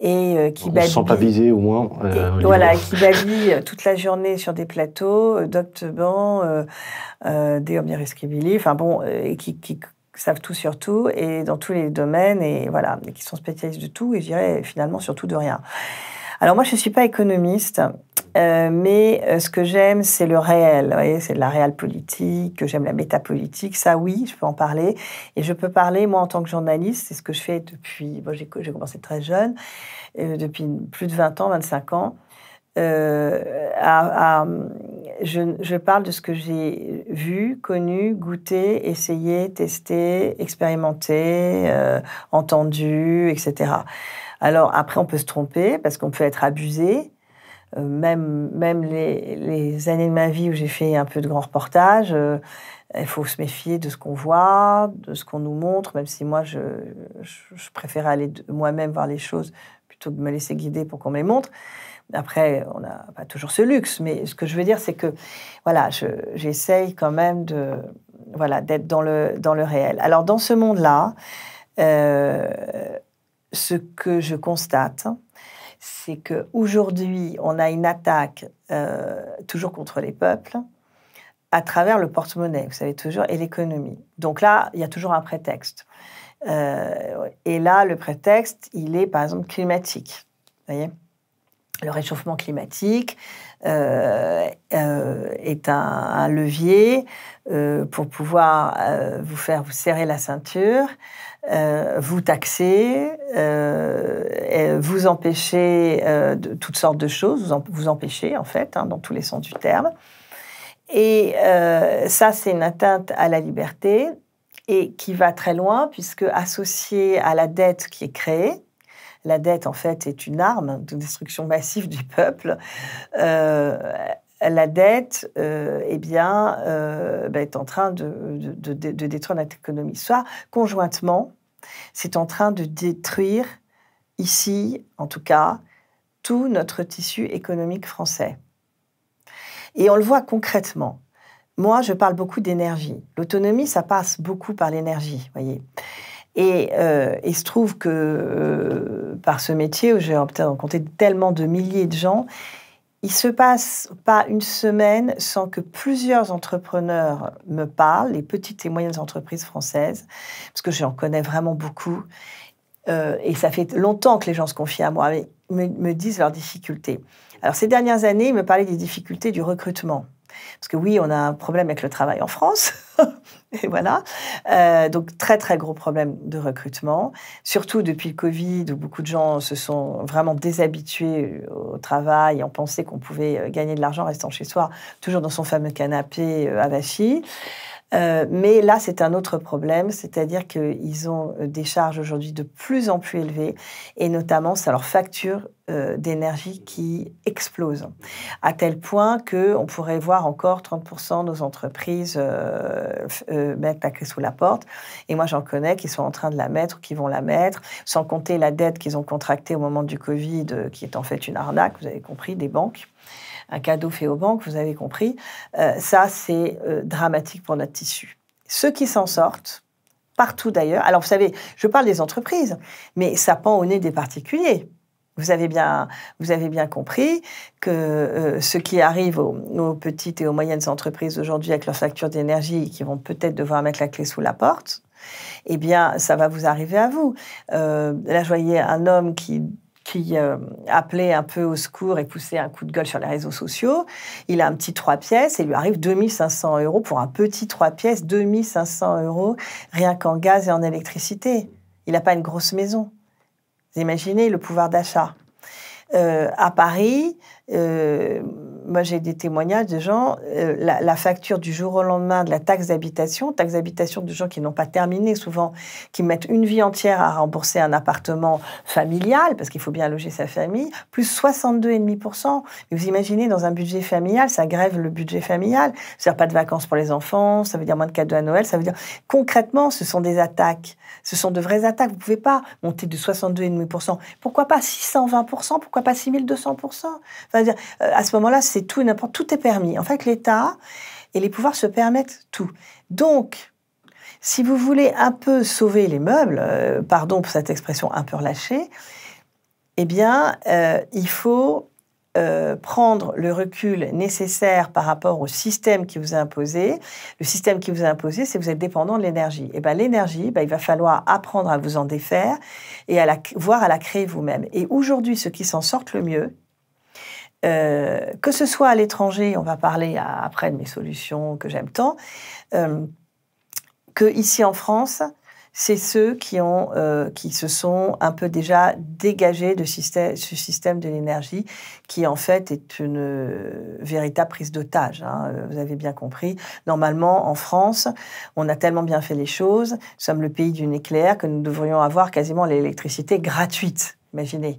et euh, ne qui babillent. pas visés, au moins. voilà, qui babillent toute la journée sur des plateaux, docte ban, euh, des enfin bon, et qui, savent tout sur tout et dans tous les domaines et voilà, qui sont spécialistes de tout et je dirais finalement surtout de rien. Alors moi, je ne suis pas économiste, euh, mais euh, ce que j'aime, c'est le réel. c'est de la réelle politique, j'aime la métapolitique. Ça, oui, je peux en parler. Et je peux parler, moi, en tant que journaliste, c'est ce que je fais depuis... j'ai commencé très jeune, euh, depuis plus de 20 ans, 25 ans. Euh, je, parle de ce que j'ai vu, connu, goûté, essayé, testé, expérimenté, euh, entendu, etc. Alors après, on peut se tromper parce qu'on peut être abusé. Euh, même les, années de ma vie où j'ai fait un peu de grands reportages, il faut se méfier de ce qu'on voit, de ce qu'on nous montre, même si moi, je, je, je préfère aller moi-même voir les choses plutôt que de me laisser guider pour qu'on me les montre. Après, on n'a pas toujours ce luxe, mais ce que je veux dire, c'est que voilà, j'essaye quand même de voilà d'être dans le dans le réel. Alors dans ce monde-là, euh, ce que je constate, c'est que aujourd'hui, on a une attaque euh, toujours contre les peuples à travers le porte-monnaie, vous savez toujours, et l'économie. Donc là, il y a toujours un prétexte. Euh, et là, le prétexte, il est par exemple climatique. Vous voyez le réchauffement climatique euh, euh, est un, levier euh, pour pouvoir vous faire vous serrer la ceinture, vous taxer, vous empêcher de toutes sortes de choses, vous, empêcher en fait, hein, dans tous les sens du terme. Et ça, c'est une atteinte à la liberté et qui va très loin puisque associée à la dette qui est créée, la dette, en fait, est une arme de destruction massive du peuple. Euh, la dette euh, eh bien, euh, bah, est en train de, de, détruire notre économie. Soit conjointement, c'est en train de détruire, ici en tout cas, tout notre tissu économique français. Et on le voit concrètement. Moi, je parle beaucoup d'énergie. L'autonomie, ça passe beaucoup par l'énergie, vous voyez. Et, euh, il se trouve que euh, par ce métier, où j'ai rencontré tellement de milliers de gens, il se passe pas une semaine sans que plusieurs entrepreneurs me parlent, les petites et moyennes entreprises françaises, parce que j'en connais vraiment beaucoup. Euh, et ça fait longtemps que les gens se confient à moi, me disent leurs difficultés. Alors ces dernières années, ils me parlaient des difficultés du recrutement. Parce que oui, on a un problème avec le travail en France. et voilà. Euh, donc, très, très gros problème de recrutement. Surtout depuis le Covid, où beaucoup de gens se sont vraiment déshabitués euh, au travail. et ont pensé qu'on pouvait euh, gagner de l'argent restant chez soi, toujours dans son fameux canapé à Vachy. Euh, mais là, c'est un autre problème, c'est-à-dire qu'ils ont euh, des charges aujourd'hui de plus en plus élevées, et notamment, ça leur facture euh, d'énergie qui explose, à tel point qu'on pourrait voir encore 30% de nos entreprises euh, mettre la clé sous la porte. Et moi, j'en connais qui sont en train de la mettre ou qui vont la mettre, sans compter la dette qu'ils ont contractée au moment du Covid, qui est en fait une arnaque, vous avez compris, des banques un cadeau fait aux banques, vous avez compris. Euh, ça, c'est euh, dramatique pour notre tissu. Ceux qui s'en sortent, partout d'ailleurs, alors vous savez, je parle des entreprises, mais ça pend au nez des particuliers. Vous avez bien, vous avez bien compris que euh, ce qui arrive aux, petites et aux moyennes entreprises aujourd'hui avec leurs factures d'énergie, qui vont peut-être devoir mettre la clé sous la porte, eh bien, ça va vous arriver à vous. là, je voyais un homme qui qui euh, appelait un peu au secours et poussait un coup de gueule sur les réseaux sociaux. Il a un petit trois pièces et lui arrive 2500 euros pour un petit trois pièces, 2500 euros rien qu'en gaz et en électricité. Il n'a pas une grosse maison. Vous imaginez le pouvoir d'achat. Euh, à Paris, euh, moi j'ai des témoignages de gens, euh, la, facture du jour au lendemain de la taxe d'habitation, taxe d'habitation de gens qui n'ont pas terminé souvent, qui mettent une vie entière à rembourser un appartement familial, parce qu'il faut bien loger sa famille, plus 62,5%. Et vous imaginez, dans un budget familial, ça grève le budget familial. Ça veut dire pas de vacances pour les enfants, ça veut dire moins de cadeaux à Noël, ça veut dire... Concrètement, ce sont des attaques. Ce sont de vraies attaques. Vous pouvez pas monter de 62,5%. Pourquoi pas 620%, pourquoi pas 6200%. Enfin, dire, euh, à ce moment-là, c'est c'est tout et n'importe tout est permis. En fait, l'État et les pouvoirs se permettent tout. Donc, si vous voulez un peu sauver les meubles, euh, pardon pour cette expression un peu relâchée, eh bien, euh, il faut euh, prendre le recul nécessaire par rapport au système qui vous a imposé. Le système qui vous est imposé, c'est que vous êtes dépendant de l'énergie. Et eh bien l'énergie, ben, il va falloir apprendre à vous en défaire et à la, voir à la créer vous-même. Et aujourd'hui, ceux qui s'en sortent le mieux, euh, que ce soit à l'étranger, on va parler après de mes solutions que j'aime tant, euh, que ici en France, c'est ceux qui, euh, qui se sont un peu déjà dégagés de ce système de l'énergie, qui en fait est une véritable prise d'otage. Hein, vous avez bien compris. Normalement, en France, on a tellement bien fait les choses, nous sommes le pays d'une éclair que nous devrions avoir quasiment l'électricité gratuite imaginez.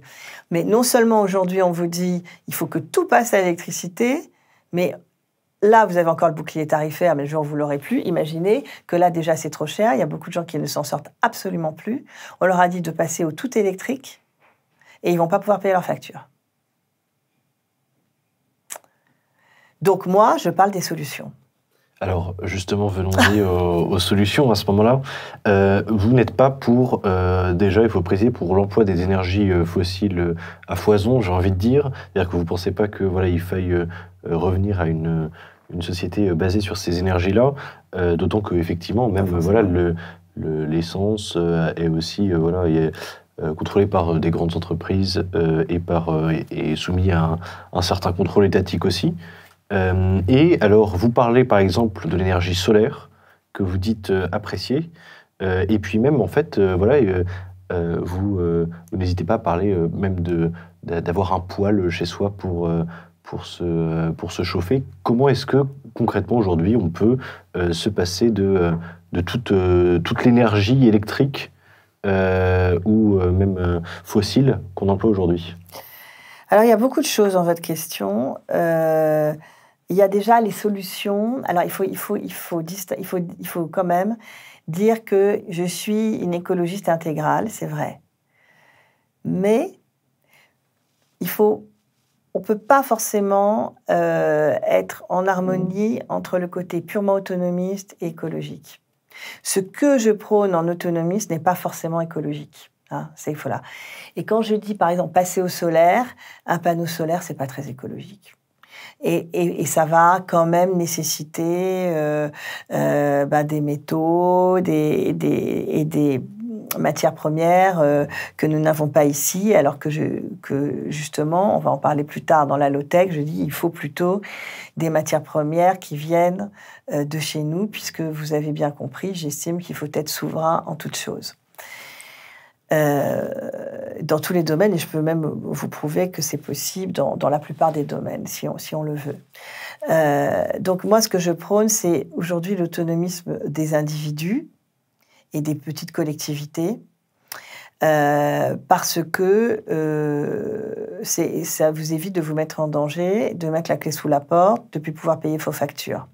Mais non seulement aujourd'hui on vous dit il faut que tout passe à l'électricité, mais Là, vous avez encore le bouclier tarifaire, mais le jour vous l'aurez plus, imaginez que là, déjà, c'est trop cher. Il y a beaucoup de gens qui ne s'en sortent absolument plus. On leur a dit de passer au tout électrique et ils vont pas pouvoir payer leurs factures. Donc, moi, je parle des solutions. Alors justement, venons-y aux, solutions à ce moment-là. Euh, vous n'êtes pas pour, euh, déjà il faut préciser, pour l'emploi des énergies euh, fossiles à foison, j'ai envie de dire. C'est-à-dire que vous ne pensez pas que voilà, il faille revenir à une, société basée sur ces énergies-là, d'autant qu'effectivement, ah, même voilà, l'essence est aussi... voilà, est, contrôlé par des grandes entreprises et, par, soumis à un certain contrôle étatique aussi. Euh, et alors, vous parlez par exemple de l'énergie solaire que vous dites euh, apprécier, euh, et puis même en fait, voilà, vous, n'hésitez pas à parler même de d'avoir un poêle chez soi pour pour se pour se chauffer. Comment est-ce que concrètement aujourd'hui on peut se passer de de toute toute l'énergie électrique ou même fossile qu'on emploie aujourd'hui alors, il y a beaucoup de choses dans votre question. Euh, il y a déjà les solutions. Alors, il faut, il faut, il faut, il faut, il faut quand même dire que je suis une écologiste intégrale, c'est vrai. Mais il faut, on ne peut pas forcément euh, être en harmonie mm. entre le côté purement autonomiste et écologique. Ce que je prône en autonomiste n'est pas forcément écologique. Hein, c'est, là. Et quand je dis, par exemple, passer au solaire, un panneau solaire, c'est pas très écologique et, ça va quand même nécessiter euh, euh bah, des métaux, des, et des matières premières euh, que nous n'avons pas ici, alors que, justement, on va en parler plus tard dans la low je dis il faut plutôt des matières premières qui viennent euh, de chez nous, puisque vous avez bien compris, j'estime qu'il faut être souverain en toutes choses euh, dans tous les domaines, et je peux même vous prouver que c'est possible dans, dans, la plupart des domaines, si on, si on le veut. Euh, donc moi, ce que je prône, c'est aujourd'hui l'autonomisme des individus et des petites collectivités, euh, parce que euh, ça vous évite de vous mettre en danger, de mettre la clé sous la porte, de plus pouvoir payer vos factures.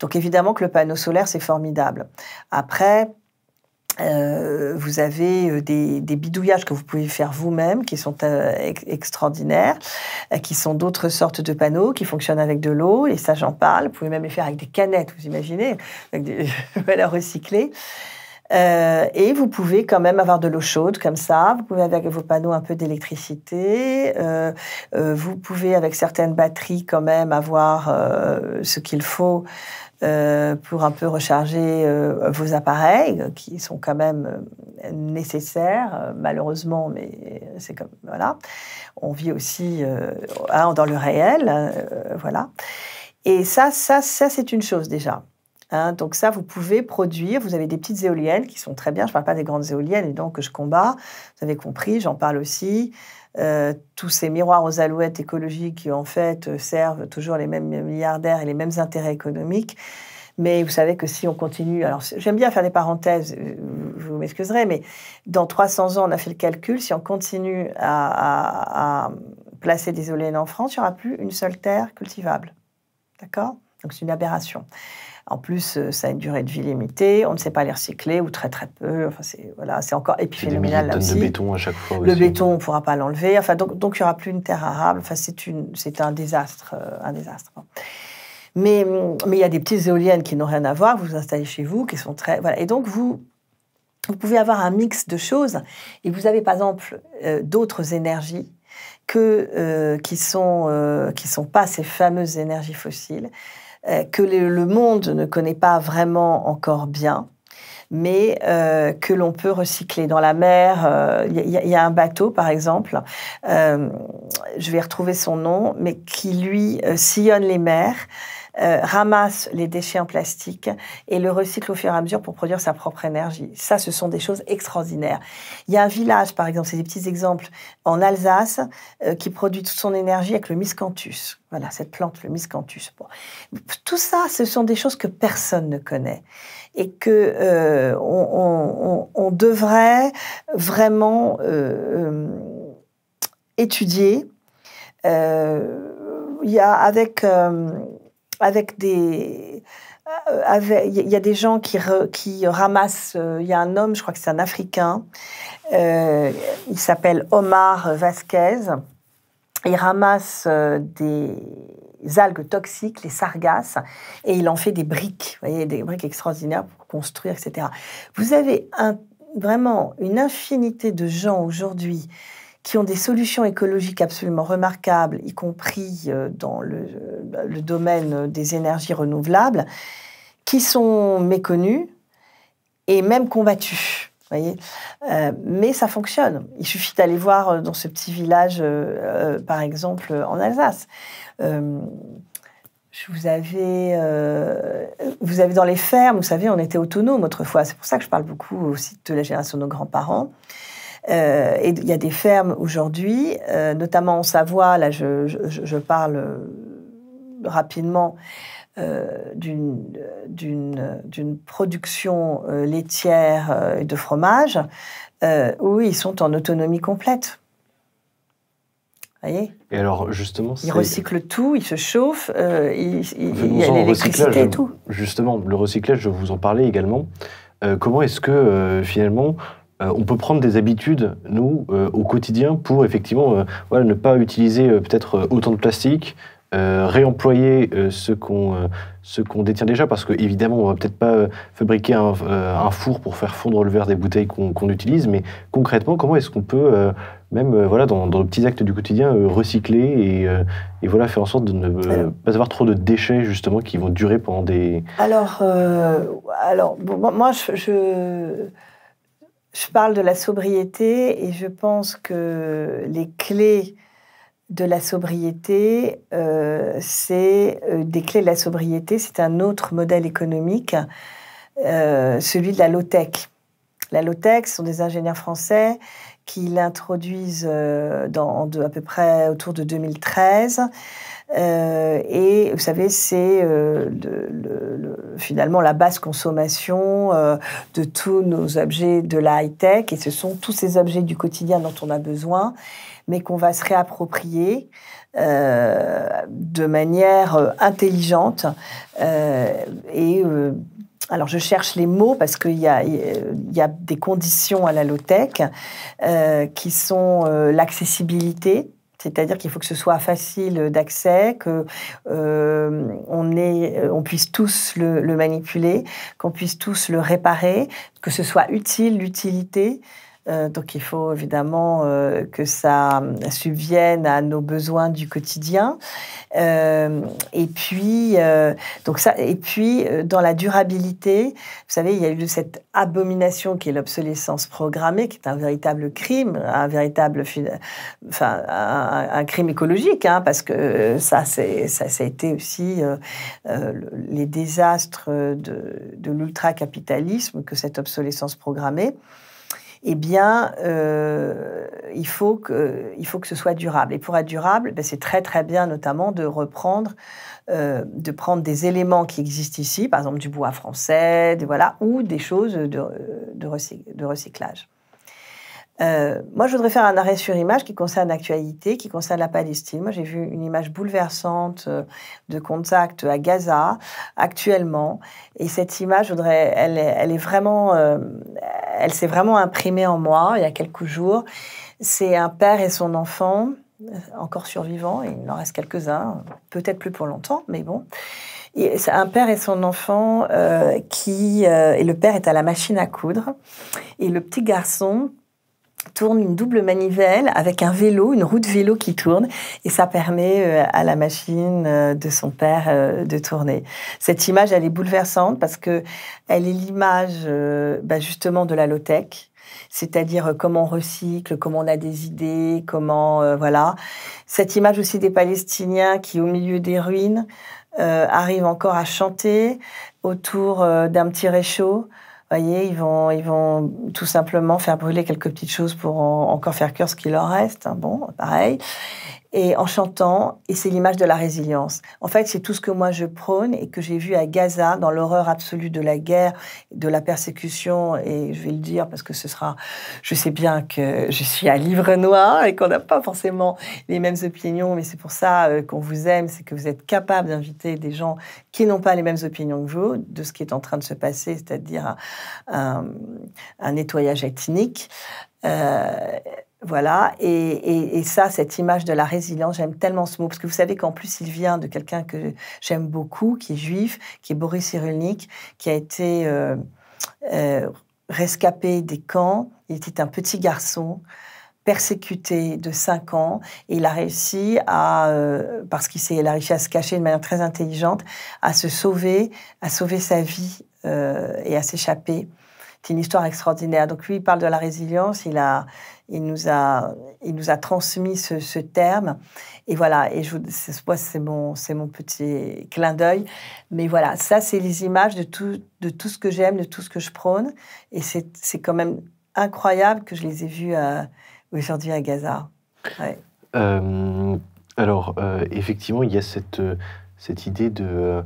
Donc évidemment que le panneau solaire, c'est formidable. Après, euh, vous avez euh, des, bidouillages que vous pouvez faire vous-même, qui sont euh, extraordinaires, qui sont d'autres sortes de panneaux, qui fonctionnent avec de l'eau, et ça j'en parle. Vous pouvez même les faire avec des canettes, vous imaginez, avec des valeurs recyclées. et vous pouvez quand même avoir de l'eau chaude comme ça. Vous pouvez avec vos panneaux un peu d'électricité. vous pouvez avec certaines batteries quand même avoir ce qu'il faut euh, pour un peu recharger euh, vos appareils qui sont quand même euh, nécessaires, malheureusement, mais c'est comme voilà. On vit aussi hein, dans le réel, hein, voilà. Et ça, ça, ça, c'est une chose déjà. Hein. donc ça, vous pouvez produire. Vous avez des petites éoliennes qui sont très bien. Je ne parle pas des grandes éoliennes, et donc que je combats. Vous avez compris, j'en parle aussi. Euh, tous ces miroirs aux alouettes écologiques qui en fait euh, servent toujours les mêmes milliardaires et les mêmes intérêts économiques. Mais vous savez que si on continue, alors j'aime bien faire des parenthèses, euh, vous m'excuserez, mais dans 300 ans, on a fait le calcul, si on continue à, placer des éoliennes en France, il n'y aura plus une seule terre cultivable. D'accord Donc c'est une aberration. En plus, euh, ça a une durée de vie limitée. On ne sait pas les recycler ou très très peu. Enfin, c'est voilà, c'est encore épiphénoménal là aussi. de béton à chaque fois. Le béton, on ne pourra pas l'enlever. donc, il n'y aura plus une terre arable. c'est un désastre, euh, un désastre. Mais mais il y a des petites éoliennes qui n'ont rien à voir. Vous vous installez chez vous, qui sont très voilà. Et donc vous pouvez avoir un mix de choses et vous avez par exemple euh, d'autres énergies que, qui sont qui sont pas ces fameuses énergies fossiles euh, que le monde ne connaît pas vraiment encore bien mais euh, que l'on peut recycler. Dans la mer, il euh, y, a un bateau, par exemple, je vais retrouver son nom, mais qui, lui, sillonne les mers euh, ramasse les déchets en plastique et le recycle au fur et à mesure pour produire sa propre énergie. Ça, ce sont des choses extraordinaires. Il y a un village, par exemple, c'est des petits exemples, en Alsace, euh, qui produit toute son énergie avec le miscanthus. Voilà, cette plante, le miscanthus. Tout ça, ce sont des choses que personne ne connaît et que euh, on, devrait vraiment étudier. il y a avec avec des euh, il y a des gens qui, qui ramassent, euh, il y a un homme, je crois que c'est un Africain, euh, il s'appelle Omar Vasquez, il ramasse des algues toxiques, les sargasses, et il en fait des briques, voyez, des briques extraordinaires pour construire, etc. Vous avez vraiment une infinité de gens aujourd'hui qui ont des solutions écologiques absolument remarquables, y compris euh, dans euh, le, domaine des énergies renouvelables, qui sont méconnues et même combattues. Voyez euh, mais ça fonctionne. Il suffit d'aller voir dans ce petit village, par exemple, en Alsace. vous avais, vous avez dans les fermes, vous savez, on était autonome autrefois. C'est pour ça que je parle beaucoup aussi de la génération de nos grands-parents. Euh, et il y a des fermes aujourd'hui, euh, notamment en Savoie, là je, parle euh, rapidement d'une production laitière et de fromage, où ils sont en autonomie complète. Voyez et alors, justement, ils recyclent tout, ils se chauffent, ils, il y a l'électricité et tout. Justement, le recyclage, je vous en parlais également. comment est-ce que finalement euh, on peut prendre des habitudes, nous, euh, au quotidien, pour effectivement euh, voilà, ne pas utiliser peut-être autant de plastique, réemployer ce qu'on détient déjà, parce qu'évidemment, on on va peut-être pas fabriquer un, four pour faire fondre le verre des bouteilles qu'on utilise, mais concrètement, comment est-ce qu'on peut même voilà, dans, dans de petits actes du quotidien, recycler et, voilà, faire en sorte de ne pas avoir trop de déchets justement qui vont durer pendant des... Alors, alors moi, je, je parle de la sobriété et je pense que les clés de la sobriété, euh, c'est euh, des clés de la sobriété, c'est un autre modèle économique, euh, celui de la low-tech. La low-tech sont des ingénieurs français qui l'introduisent à peu près autour de 2013 euh, et vous savez, c'est euh, finalement la basse consommation euh, de tous nos objets de la high-tech. Et ce sont tous ces objets du quotidien dont on a besoin, mais qu'on va se réapproprier de manière intelligente. et alors je cherche les mots parce qu'il y, a des conditions à la low-tech qui sont l'accessibilité c'est-à-dire qu'il faut que ce soit facile d'accès, que euh, euh, on, puisse tous le manipuler, qu'on puisse tous le réparer, que ce soit utile, l'utilité. Euh, donc il faut évidemment euh, que ça subvienne à nos besoins du quotidien. Euh, et puis donc ça et puis dans la durabilité, vous savez, il y a eu cette abomination qui est l'obsolescence programmée, qui est un véritable crime, un véritable enfin un, crime écologique, hein, parce que ça c'est ça, a été aussi les désastres de, de l'ultracapitalisme que cette obsolescence programmée eh bien, euh, il, faut que, il faut que ce soit durable. Et pour être durable, ben, c'est très très bien notamment de reprendre, euh, de prendre des éléments qui existent ici, par exemple du bois français, voilà, ou des choses de recyclage. Euh, moi, je voudrais faire un arrêt sur image qui concerne l'actualité, qui concerne la Palestine. Moi, j'ai vu une image bouleversante euh, de contact à Gaza actuellement. Et cette image, elle, est, vraiment, euh, elle s'est vraiment imprimée en moi il y a quelques jours. C'est un père et son enfant, encore survivants, il en reste quelques-uns, peut-être plus pour longtemps, mais bon. c'est un père et son enfant qui et le père est à la machine à coudre et le petit garçon tourne une double manivelle avec un vélo, une roue de vélo qui tourne, et ça permet euh, à la machine euh, de son père euh, de tourner. Cette image, elle est bouleversante parce que elle est l'image bah, justement de la low-tech, c'est-à-dire comment on recycle, comment on a des idées, comment voilà. Cette image aussi des Palestiniens qui, au milieu des ruines, arrivent encore à chanter autour d'un petit réchaud voyez, ils vont, ils vont tout simplement faire brûler quelques petites choses pour encore faire cuire ce qui leur reste. Hein. bon, pareil et en chantant, et c'est l'image de la résilience. En fait, c'est tout ce que moi je prône et que j'ai vu à Gaza dans l'horreur absolue de la guerre, de la persécution, et je vais le dire parce que ce sera, je sais bien que je suis à livre noir et qu'on n'a pas forcément les mêmes opinions, mais c'est pour ça euh, qu'on vous aime, c'est que vous êtes capable d'inviter des gens qui n'ont pas les mêmes opinions que vous de ce qui est en train de se passer, c'est-à-dire un, nettoyage ethnique. Euh, voilà, et, ça, cette image de la résilience, j'aime tellement ce mot, parce que vous savez qu'en plus, il vient de quelqu'un que j'aime beaucoup, qui est juif, qui est Boris Cyrulnik, qui a été euh, euh, rescapé des camps. Il était un petit garçon persécuté de 5 ans et il a réussi à, euh, parce qu'il s'est, à se cacher de manière très intelligente, à se sauver, à sauver sa vie et à s'échapper. C'est une histoire extraordinaire. Donc lui, il parle de la résilience, il a, il nous a, il nous a transmis ce, terme. Et voilà, et je, c'est mon, mon petit clin d'œil. Mais voilà, ça, c'est les images de tout, de tout ce que j'aime, de tout ce que je prône. Et c'est, quand même incroyable que je les ai vues euh, aujourd'hui à Gaza. Euh, alors, euh, effectivement, il y a cette, cette idée de,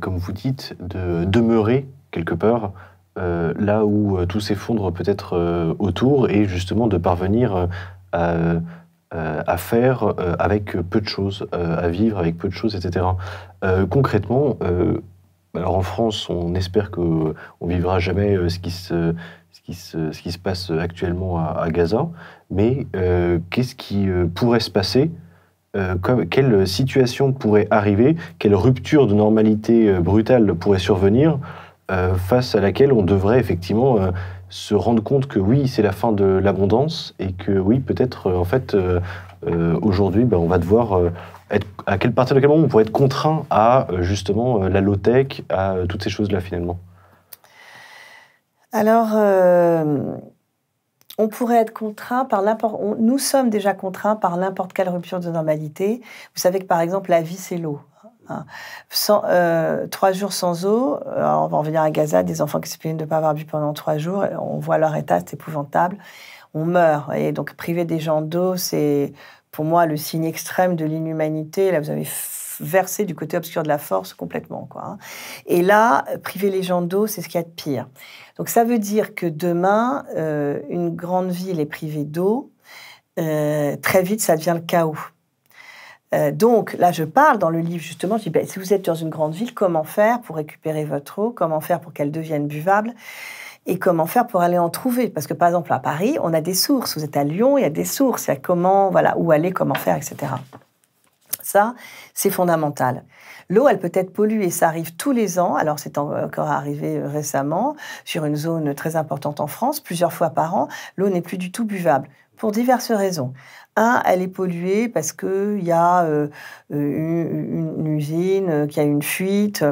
comme vous dites, de demeurer quelque part euh, là où euh, tout s'effondre peut-être euh, autour et justement de parvenir à, faire avec peu de choses, à vivre avec peu de choses, etc. concrètement, alors en France, on espère qu'on ne vivra jamais ce qui se passe actuellement à, Gaza, mais qu'est-ce qui pourrait se passer Quelle situation pourrait arriver Quelle rupture de normalité brutale pourrait survenir euh, face à laquelle on devrait effectivement euh, se rendre compte que oui, c'est la fin de l'abondance et que oui, peut-être euh, en fait, aujourd'hui, ben, on va devoir être, à quelle partie de quel on pourrait être contraint à justement la low-tech, à toutes ces choses-là finalement Alors, on pourrait être contraint par l'importe. Nous sommes déjà contraints par n'importe quelle rupture de normalité. Vous savez que par exemple, la vie, c'est l'eau. Hein. Euh, trois jours sans eau, euh, on va revenir à Gaza, des enfants qui se plaignent de ne pas avoir bu pendant trois jours, on voit leur état, c'est épouvantable, on meurt. Et donc priver des gens d'eau, c'est pour moi le signe extrême de l'inhumanité. Là, vous avez versé du côté obscur de la force complètement. Quoi. Hein. Et là, priver les gens d'eau, c'est ce qu'il y a de pire. Donc ça veut dire que demain, euh, une grande ville est privée d'eau, très vite, ça devient le chaos. Euh, donc là, je parle dans le livre justement, je dis, ben, si vous êtes dans une grande ville, comment faire pour récupérer votre eau, comment faire pour qu'elle devienne buvable et comment faire pour aller en trouver. Parce que par exemple, à Paris, on a des sources. Vous êtes à Lyon, il y a des sources. Il y a comment, voilà, où aller, comment faire, etc. Ça, c'est fondamental. L'eau, elle peut être polluée. Ça arrive tous les ans. Alors, c'est encore arrivé euh, récemment sur une zone très importante en France, plusieurs fois par an. L'eau n'est plus du tout buvable pour diverses raisons. Un, elle est polluée parce qu'il y a euh, une, usine, qui a une fuite.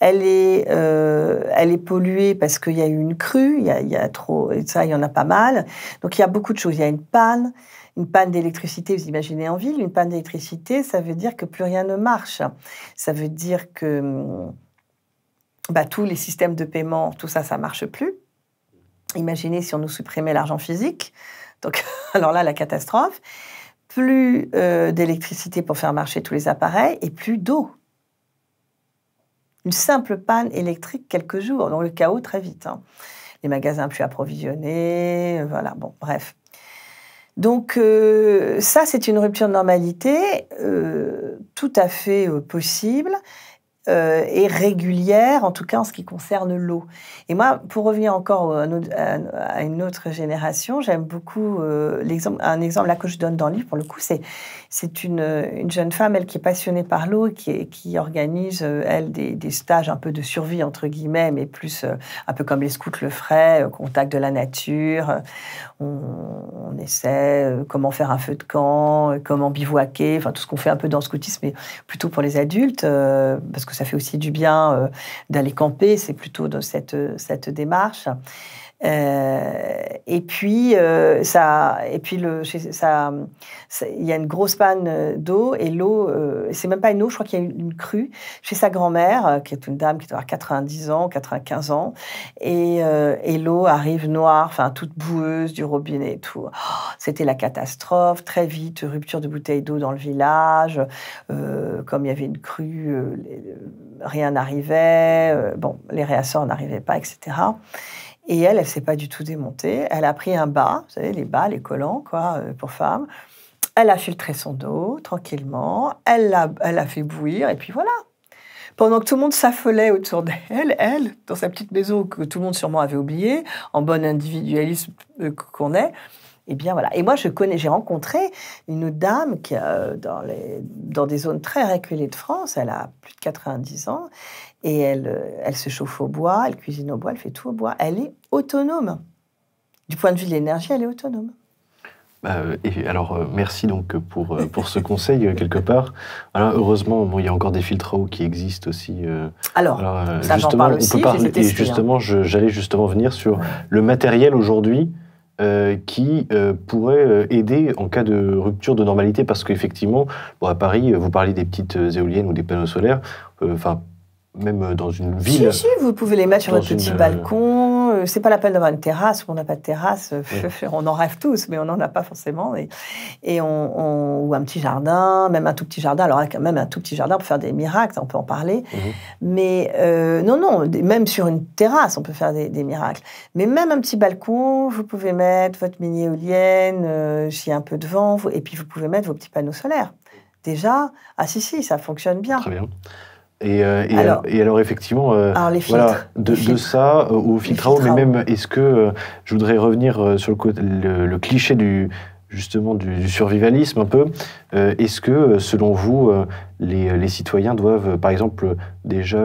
Elle est, euh, elle est polluée parce qu'il y a eu une crue, il y a, trop, ça, il y en a pas mal. Donc il y a beaucoup de choses. Il y a une panne, une panne d'électricité, vous imaginez en ville, une panne d'électricité, ça veut dire que plus rien ne marche. Ça veut dire que bah, tous les systèmes de paiement, tout ça, ça marche plus. Imaginez si on nous supprimait l'argent physique. Donc, alors là, la catastrophe. Plus euh, d'électricité pour faire marcher tous les appareils et plus d'eau. Une simple panne électrique quelques jours, donc le chaos très vite. Hein. Les magasins plus approvisionnés, euh, voilà, bon, bref. Donc euh, ça, c'est une rupture de normalité tout à fait possible et euh, régulière, en tout cas en ce qui concerne l'eau. Et moi, pour revenir encore à une autre génération, j'aime beaucoup euh, l'exemple, un exemple là que je donne dans le livre, pour le coup, c'est c'est une, jeune femme, elle qui est passionnée par l'eau, qui, qui organise, euh, elle, des, stages un peu de survie, entre guillemets, mais plus euh, un peu comme les scouts le feraient, contact de la nature. On, essaie euh, comment faire un feu de camp, comment bivouaquer, enfin tout ce qu'on fait un peu dans le scoutisme, mais plutôt pour les adultes, parce que ça fait aussi du bien d'aller camper, c'est plutôt dans cette démarche. Euh, et puis, euh, ça, et puis le, il y a une grosse panne euh, d'eau et l'eau, c'est même pas une eau, je crois qu'il y a une, crue chez sa grand-mère, qui est une dame qui doit avoir 90 ans, 95 ans, et, l'eau arrive noire, enfin toute boueuse du robinet et tout. Oh, c'était la catastrophe. Très vite, rupture de bouteille d'eau dans le village. comme il y avait une crue, rien n'arrivait. bon, les réassorts n'arrivaient pas, etc. Et elle, elle s'est pas du tout démontée. Elle a pris un bas, vous savez, les bas, les collants, quoi, euh, pour femmes. Elle a filtré son dos tranquillement. Elle l'a elle a fait bouillir. Et puis voilà. Pendant que tout le monde s'affolait autour d'elle, elle, dans sa petite maison que tout le monde sûrement avait oubliée, en bon individualisme euh, qu'on est, eh bien voilà. Et moi, je connais, j'ai rencontré une dame qui, euh, dans, les, dans des zones très reculées de France, elle a plus de 90 ans, et elle, euh, elle se chauffe au bois, elle cuisine au bois, elle fait tout au bois. Elle est autonome. Du point de vue de l'énergie, elle est autonome. Bah, euh, et alors, euh, merci donc pour, pour ce conseil, quelque part. heureusement, bon, il y a encore des filtres à eau qui existent aussi. alors, justement, parle on aussi, peut parler, et hein. justement, j'allais justement venir sur le matériel aujourd'hui qui pourrait aider en cas de rupture de normalité, parce qu'effectivement, à Paris, vous parlez des petites éoliennes ou des panneaux solaires. Enfin, même euh, dans une ville. Si, si, vous pouvez les mettre sur votre petit euh, balcon. balcon. Euh, c'est pas la peine d'avoir une terrasse qu'on on n'a pas de terrasse. On en rêve tous, mais on n'en a pas forcément. Et, on, ou un petit jardin, même un tout petit jardin. Alors, même un tout petit jardin pour faire des miracles, on peut en parler. Mhm. Mais non, non, même sur une terrasse, on peut faire des, miracles. Mais même un petit balcon, vous pouvez mettre votre mini-éolienne, s'il y a un peu de vent, et puis vous pouvez mettre vos petits panneaux solaires. Déjà, ah si, si, ça fonctionne bien. Très bien. Euh, et, alors, effectivement, de, ça au filtre à eau, mais même est-ce que euh, je voudrais revenir euh, sur le, le, cliché du justement du, survivalisme un peu. est-ce que selon vous, les, les, citoyens doivent, par exemple, déjà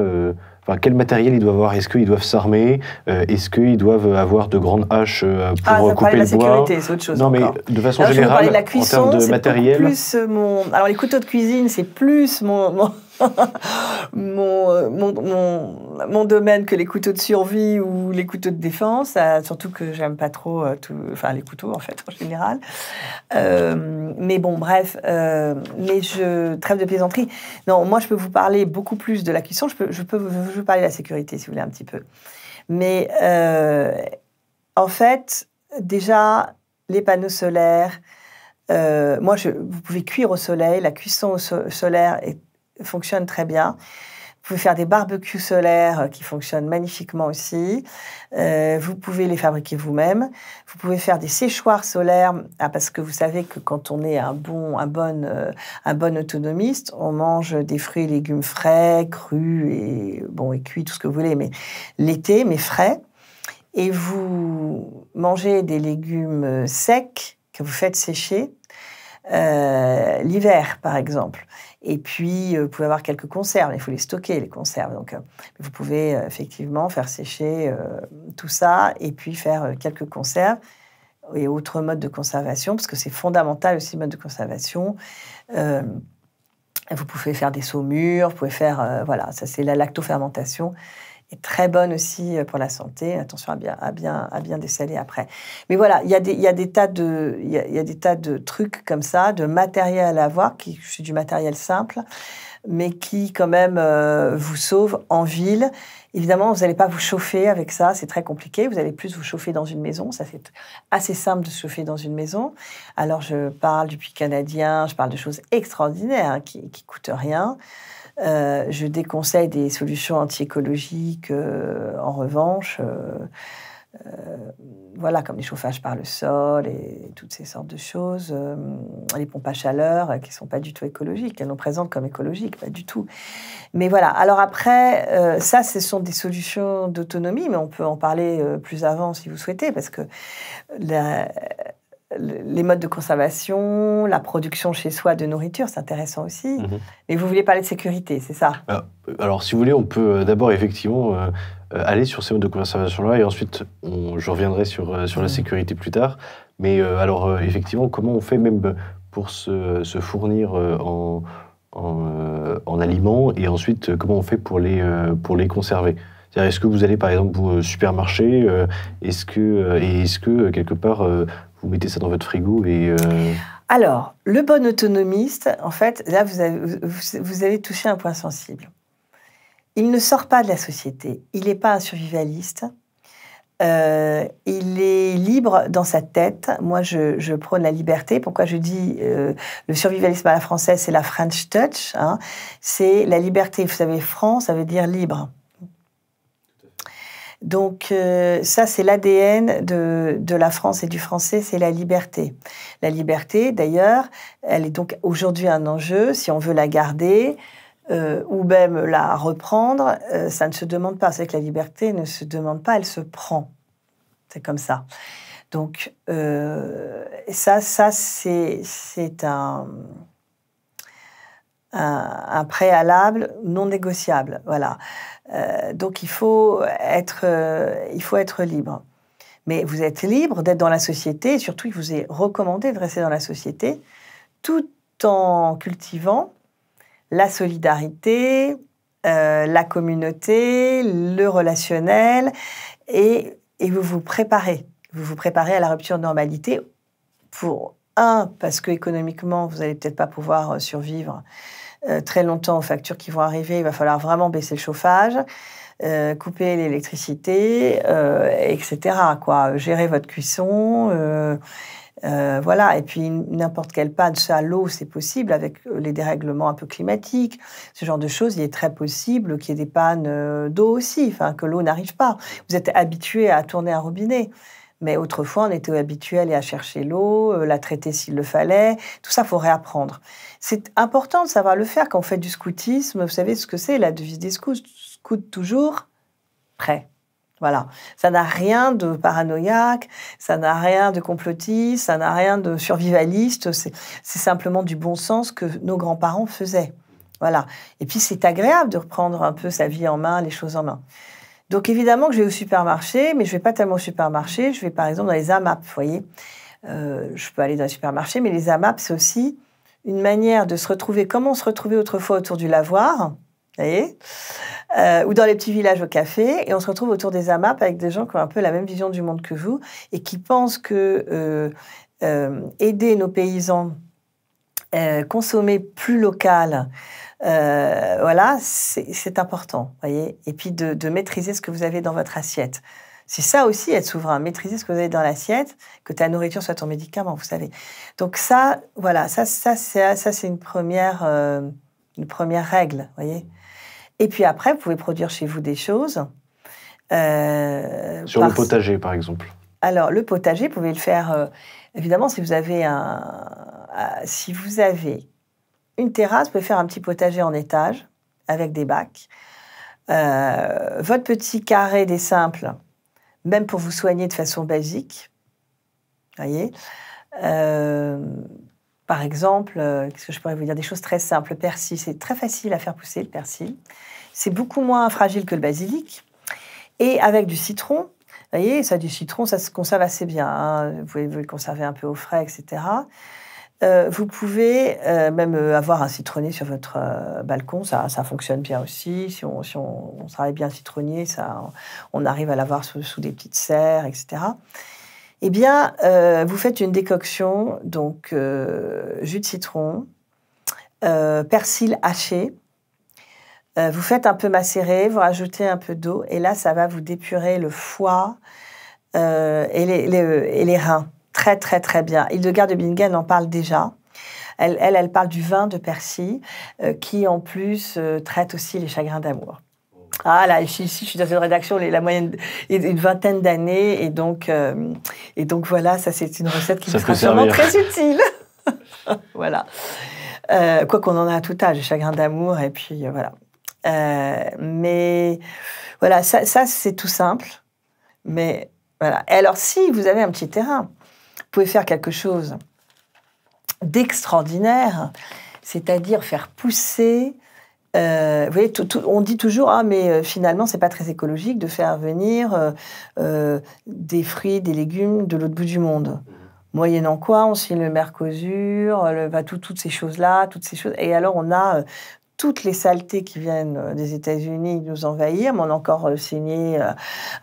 Enfin, quel matériel ils doivent avoir Est-ce qu'ils doivent s'armer Est-ce qu'ils doivent avoir de grandes haches pour ah, ça couper de la sécurité, c'est autre chose. Non, mais de façon générale, en termes de matériel. Alors, les couteaux de cuisine, c'est plus mon... mon, euh, mon, mon, mon, domaine que les couteaux de survie ou les couteaux de défense, euh, surtout que j'aime pas trop euh, enfin les couteaux en fait en général. mais bon, bref, mais je trêve de plaisanterie. Non, moi je peux vous parler beaucoup plus de la cuisson. Je peux, je peux vous parler de la sécurité si vous voulez un petit peu. Mais en fait, déjà les panneaux solaires. moi, je, vous pouvez cuire au soleil. La cuisson au solaire est fonctionne très bien. Vous pouvez faire des barbecues solaires euh, qui fonctionnent magnifiquement aussi. Euh, vous pouvez les fabriquer vous-même. Vous pouvez faire des séchoirs solaires ah, parce que vous savez que quand on est un bon, un euh, un bon autonomiste, on mange des fruits et légumes frais, crus et bon et cuits, tout ce que vous voulez, mais l'été, mais frais. Et vous mangez des légumes secs que vous faites sécher l'hiver, par exemple. Et puis, euh, vous pouvez avoir quelques conserves. Il faut les stocker, les conserves. Donc, euh, vous pouvez euh, effectivement faire sécher tout ça et puis faire quelques conserves et autres modes de conservation, parce que c'est fondamental aussi le mode de conservation. vous pouvez faire des saumures, vous pouvez faire, voilà, ça c'est la lactofermentation est très bonne aussi euh, pour la santé. Attention à bien, à bien, à bien dessaler après. Mais voilà, il y, a des, il y des tas de, il y a, des tas de trucs comme ça, de matériel à avoir, qui c'est du matériel simple, mais qui quand même euh, vous sauve en ville. Évidemment, vous n'allez pas vous chauffer avec ça, c'est très compliqué. Vous allez plus vous chauffer dans une maison. Ça, c'est assez simple de se chauffer dans une maison. Alors, je parle du puits canadien, je parle de choses extraordinaires hein, qui, ne coûtent rien. Euh, je déconseille des solutions anti-écologiques, euh, en revanche, euh, voilà, comme les chauffages par le sol et toutes ces sortes de choses, les pompes à chaleur qui ne sont pas du tout écologiques, elles nous présentent comme écologiques, pas du tout. Mais voilà, alors après, ça, ce sont des solutions d'autonomie, mais on peut en parler plus avant si vous souhaitez, parce que la, les modes de conservation, la production chez soi de nourriture, c'est intéressant aussi. Mhm. Mais vous voulez parler de sécurité, c'est ça ah, euh, Alors, si vous voulez, on peut euh, d'abord effectivement euh, aller sur ces modes de conservation-là et ensuite je reviendrai sur, sur la mhm. sécurité plus tard. Mais alors, effectivement, comment on fait même pour se, fournir en, en, aliments et ensuite comment on fait pour les, pour les conserver est-ce que vous allez par exemple au supermarché Est-ce que, est -ce que quelque part vous mettez ça dans votre frigo et... Euh, Alors, le bon autonomiste, en fait, là, vous avez, vous, avez, touché un point sensible. Il ne sort pas de la société, il n'est pas un survivaliste, euh, il est libre dans sa tête. Moi, je, prône la liberté. Pourquoi je dis euh, le survivalisme à la française, c'est la French touch. Hein. C'est la liberté. Vous savez, France, ça veut dire libre. Donc euh, ça, c'est l'ADN de, de, la France et du français, c'est la liberté. La liberté, d'ailleurs, elle est donc aujourd'hui un enjeu. Si on veut la garder euh, ou même la reprendre, euh, ça ne se demande pas. C'est que la liberté ne se demande pas, elle se prend. C'est comme ça. Donc ça, ça c'est un un, préalable non négociable. Voilà. Euh, donc il faut être, euh, il faut être libre. Mais vous êtes libre d'être dans la société surtout il vous est recommandé de rester dans la société tout en cultivant la solidarité, euh, la communauté, le relationnel et, vous vous préparez. Vous vous préparez à la rupture de normalité pour parce que économiquement, vous n'allez peut-être pas pouvoir euh, survivre euh, très longtemps aux factures qui vont arriver. Il va falloir vraiment baisser le chauffage. Euh, couper l'électricité, etc. gérer votre cuisson, voilà. Et puis n'importe quelle panne, ça, l'eau, c'est possible avec les dérèglements un peu climatiques, ce genre de choses. Il est très possible qu'il y ait des pannes d'eau aussi, que l'eau n'arrive pas. Vous êtes habitué à tourner un robinet. Mais autrefois, on était habitué à aller chercher l'eau, euh, la traiter s'il le fallait. Tout ça, faut réapprendre. C'est important de savoir le faire quand on fait du scoutisme. Vous savez ce que c'est la devise des scouts Scout toujours prêt. Voilà. Ça n'a rien de paranoïaque, ça n'a rien de complotiste, ça n'a rien de survivaliste. C'est simplement du bon sens que nos grands-parents faisaient. Voilà. Et puis, c'est agréable de reprendre un peu sa vie en main, les choses en main. Donc évidemment que je vais au supermarché, mais je vais pas tellement au supermarché. Je vais par exemple dans les AMAP, vous voyez. Euh, je peux aller dans les supermarchés, mais les AMAP, c'est aussi une manière de se retrouver comme on se retrouvait autrefois autour du lavoir, vous voyez, euh, ou dans les petits villages au café, et on se retrouve autour des AMAP avec des gens qui ont un peu la même vision du monde que vous et qui pensent que euh, aider nos paysans, consommer plus local, euh, voilà, c'est important, voyez. Et puis de, maîtriser ce que vous avez dans votre assiette. C'est ça aussi être souverain, maîtriser ce que vous avez dans l'assiette, que ta nourriture soit ton médicament, vous savez. Donc ça, voilà, ça, ça, ça, c'est une première, euh, une première règle, voyez. Et puis après, vous pouvez produire chez vous des choses. Euh, Sur le potager, par exemple. Alors le potager, vous pouvez le faire. évidemment, si vous avez un, si vous avez une terrasse, vous pouvez faire un petit potager en étage avec des bacs. Euh, votre petit carré des simples, même pour vous soigner de façon basique. Voyez euh, Par exemple, euh, qu'est-ce que je pourrais vous dire Des choses très simples. persil, c'est très facile à faire pousser, le persil. C'est beaucoup moins fragile que le basilic. Et avec du citron, voyez, ça, du citron, ça se conserve assez bien. Hein. Vous pouvez le conserver un peu au frais, etc. Euh, vous pouvez euh, même euh, avoir un citronnier sur votre balcon, ça, fonctionne bien aussi. Si on, travaille bien un citronnier, ça, on arrive à l'avoir sous, des petites serres, etc. Eh bien, vous faites une décoction, donc jus de citron, persil haché, vous faites un peu macérer, vous rajoutez un peu d'eau, et là, ça va vous dépurer le foie et et les reins. Très, très, très bien. Hildegard de Bingen en parle déjà. Elle, elle, parle du vin de Percy, euh, qui en plus euh, traite aussi les chagrins d'amour. Ah là, ici, je suis dans une rédaction, la moyenne est une vingtaine d'années, et donc, euh, et donc voilà, ça c'est une recette qui sera sûrement très utile. voilà. quoi qu'on en a à tout âge, les chagrins d'amour, et puis voilà. mais voilà, ça, c'est tout simple, mais voilà. alors si vous avez un petit terrain, pouvez faire quelque chose d'extraordinaire, c'est-à-dire faire pousser. Euh, vous voyez, on dit toujours ah mais euh, finalement c'est pas très écologique de faire venir euh, des fruits, des légumes de l'autre bout du monde. Moyennant quoi, on signe le Mercosur, bah, toutes ces choses-là, toutes ces choses. Et alors on a toutes les saletés qui viennent euh, des États-Unis nous envahir. Mais on encore euh, signé, euh,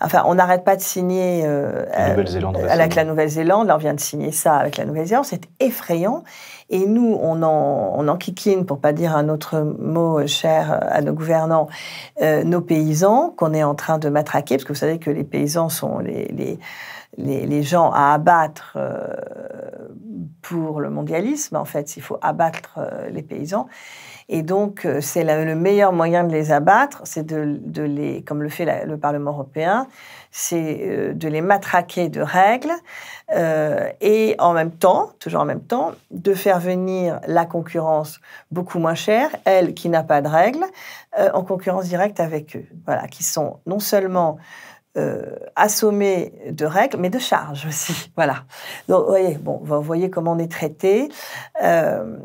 enfin, on n'arrête pas de signer avec la Nouvelle-Zélande. Là, on vient de signer ça avec la Nouvelle-Zélande. C'est effrayant. Et nous, on en, on en kikine, pour pas dire un autre mot cher à nos gouvernants, nos paysans qu'on est en train de matraquer, parce que vous savez que les paysans sont les, les les, gens à abattre pour le mondialisme. En fait, il faut abattre les paysans. Et donc, euh, c'est le meilleur moyen de les abattre, c'est de, les, comme le fait le Parlement européen, c'est euh, de les matraquer de règles euh, et en même temps, toujours en même temps, de faire venir la concurrence beaucoup moins chère, elle qui n'a pas de règles, en concurrence directe avec eux. Voilà, qui sont non seulement assommés euh, assommé de règles, mais de charges aussi. Voilà. Donc, vous voyez, bon, vous voyez comment on est traité. Euh,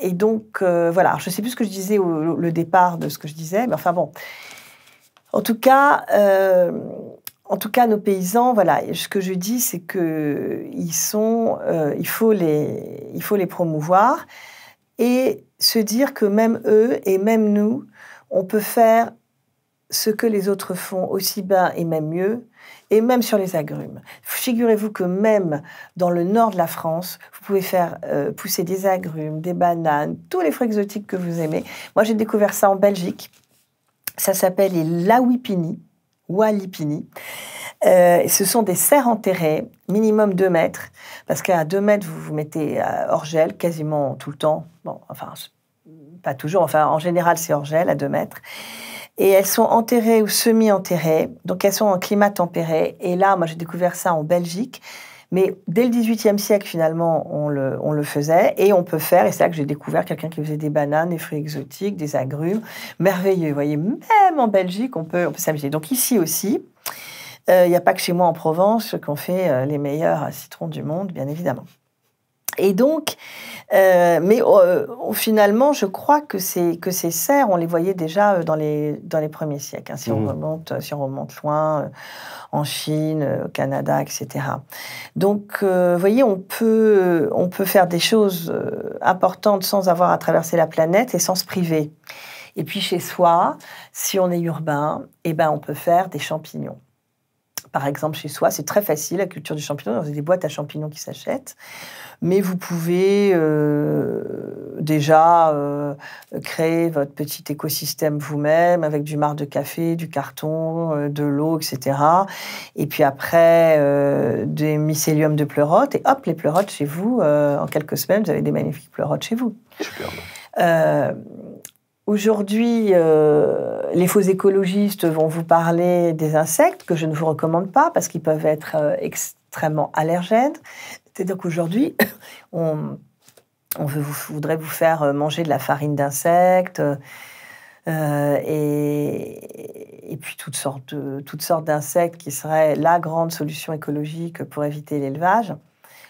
et donc, euh, voilà. je ne sais plus ce que je disais au départ de ce que je disais, mais enfin bon. En tout cas, en tout cas, nos paysans, voilà, ce que je dis, c'est que ils sont, il faut les, il faut les promouvoir et se dire que même eux et même nous, on peut faire ce que les autres font aussi bas et même mieux, et même sur les agrumes. Figurez-vous que même dans le nord de la France, vous pouvez faire euh, pousser des agrumes, des bananes, tous les fruits exotiques que vous aimez. Moi, j'ai découvert ça en Belgique. Ça s'appelle les lawipini, walipini. Euh, ce sont des serres enterrées, minimum 2 mètres, parce qu'à 2 mètres, vous vous mettez euh, hors gel quasiment tout le temps. Bon, enfin, pas toujours, enfin, en général, c'est hors gel à 2 mètres. Et elles sont enterrées ou semi-enterrées, donc elles sont en climat tempéré. Et là, moi j'ai découvert ça en Belgique. Mais dès le XVIIIe siècle, finalement, on le, faisait et on peut faire. Et c'est là que j'ai découvert quelqu'un qui faisait des bananes, des fruits exotiques, des agrumes. Merveilleux. Vous voyez, même en Belgique, on peut, s'amuser. Donc ici aussi, euh, il n'y a pas que chez moi en Provence qu'on fait euh, les meilleurs citrons du monde, bien évidemment. Et donc, euh, mais euh, finalement, je crois que ces, que ces serres, on les voyait déjà euh, dans les, dans les premiers siècles. Hein, si, on mmh. remonte, si on remonte loin, en Chine, au Canada, etc. Donc, vous voyez, on peut, on peut faire des choses importantes sans avoir à traverser la planète et sans se priver. Et puis chez soi, si on est urbain, eh ben on peut faire des champignons par exemple chez soi. C'est très facile, la culture du champignon. Vous des boîtes à champignons qui s'achètent. Mais vous pouvez euh, déjà euh, créer votre petit écosystème vous-même avec du marc de café, du carton, euh, de l'eau, etc. Et puis après, des mycéliums de pleurotes. Et hop, les pleurotes chez vous, en quelques semaines, vous avez des magnifiques pleurotes chez vous. Super. Aujourd'hui, euh, les faux écologistes vont vous parler des insectes que je ne vous recommande pas parce qu'ils peuvent être euh, extrêmement allergènes. C'est-à-dire on, voudrait vous faire manger de la farine d'insectes euh, et, puis toutes toutes sortes d'insectes qui seraient la grande solution écologique pour éviter l'élevage.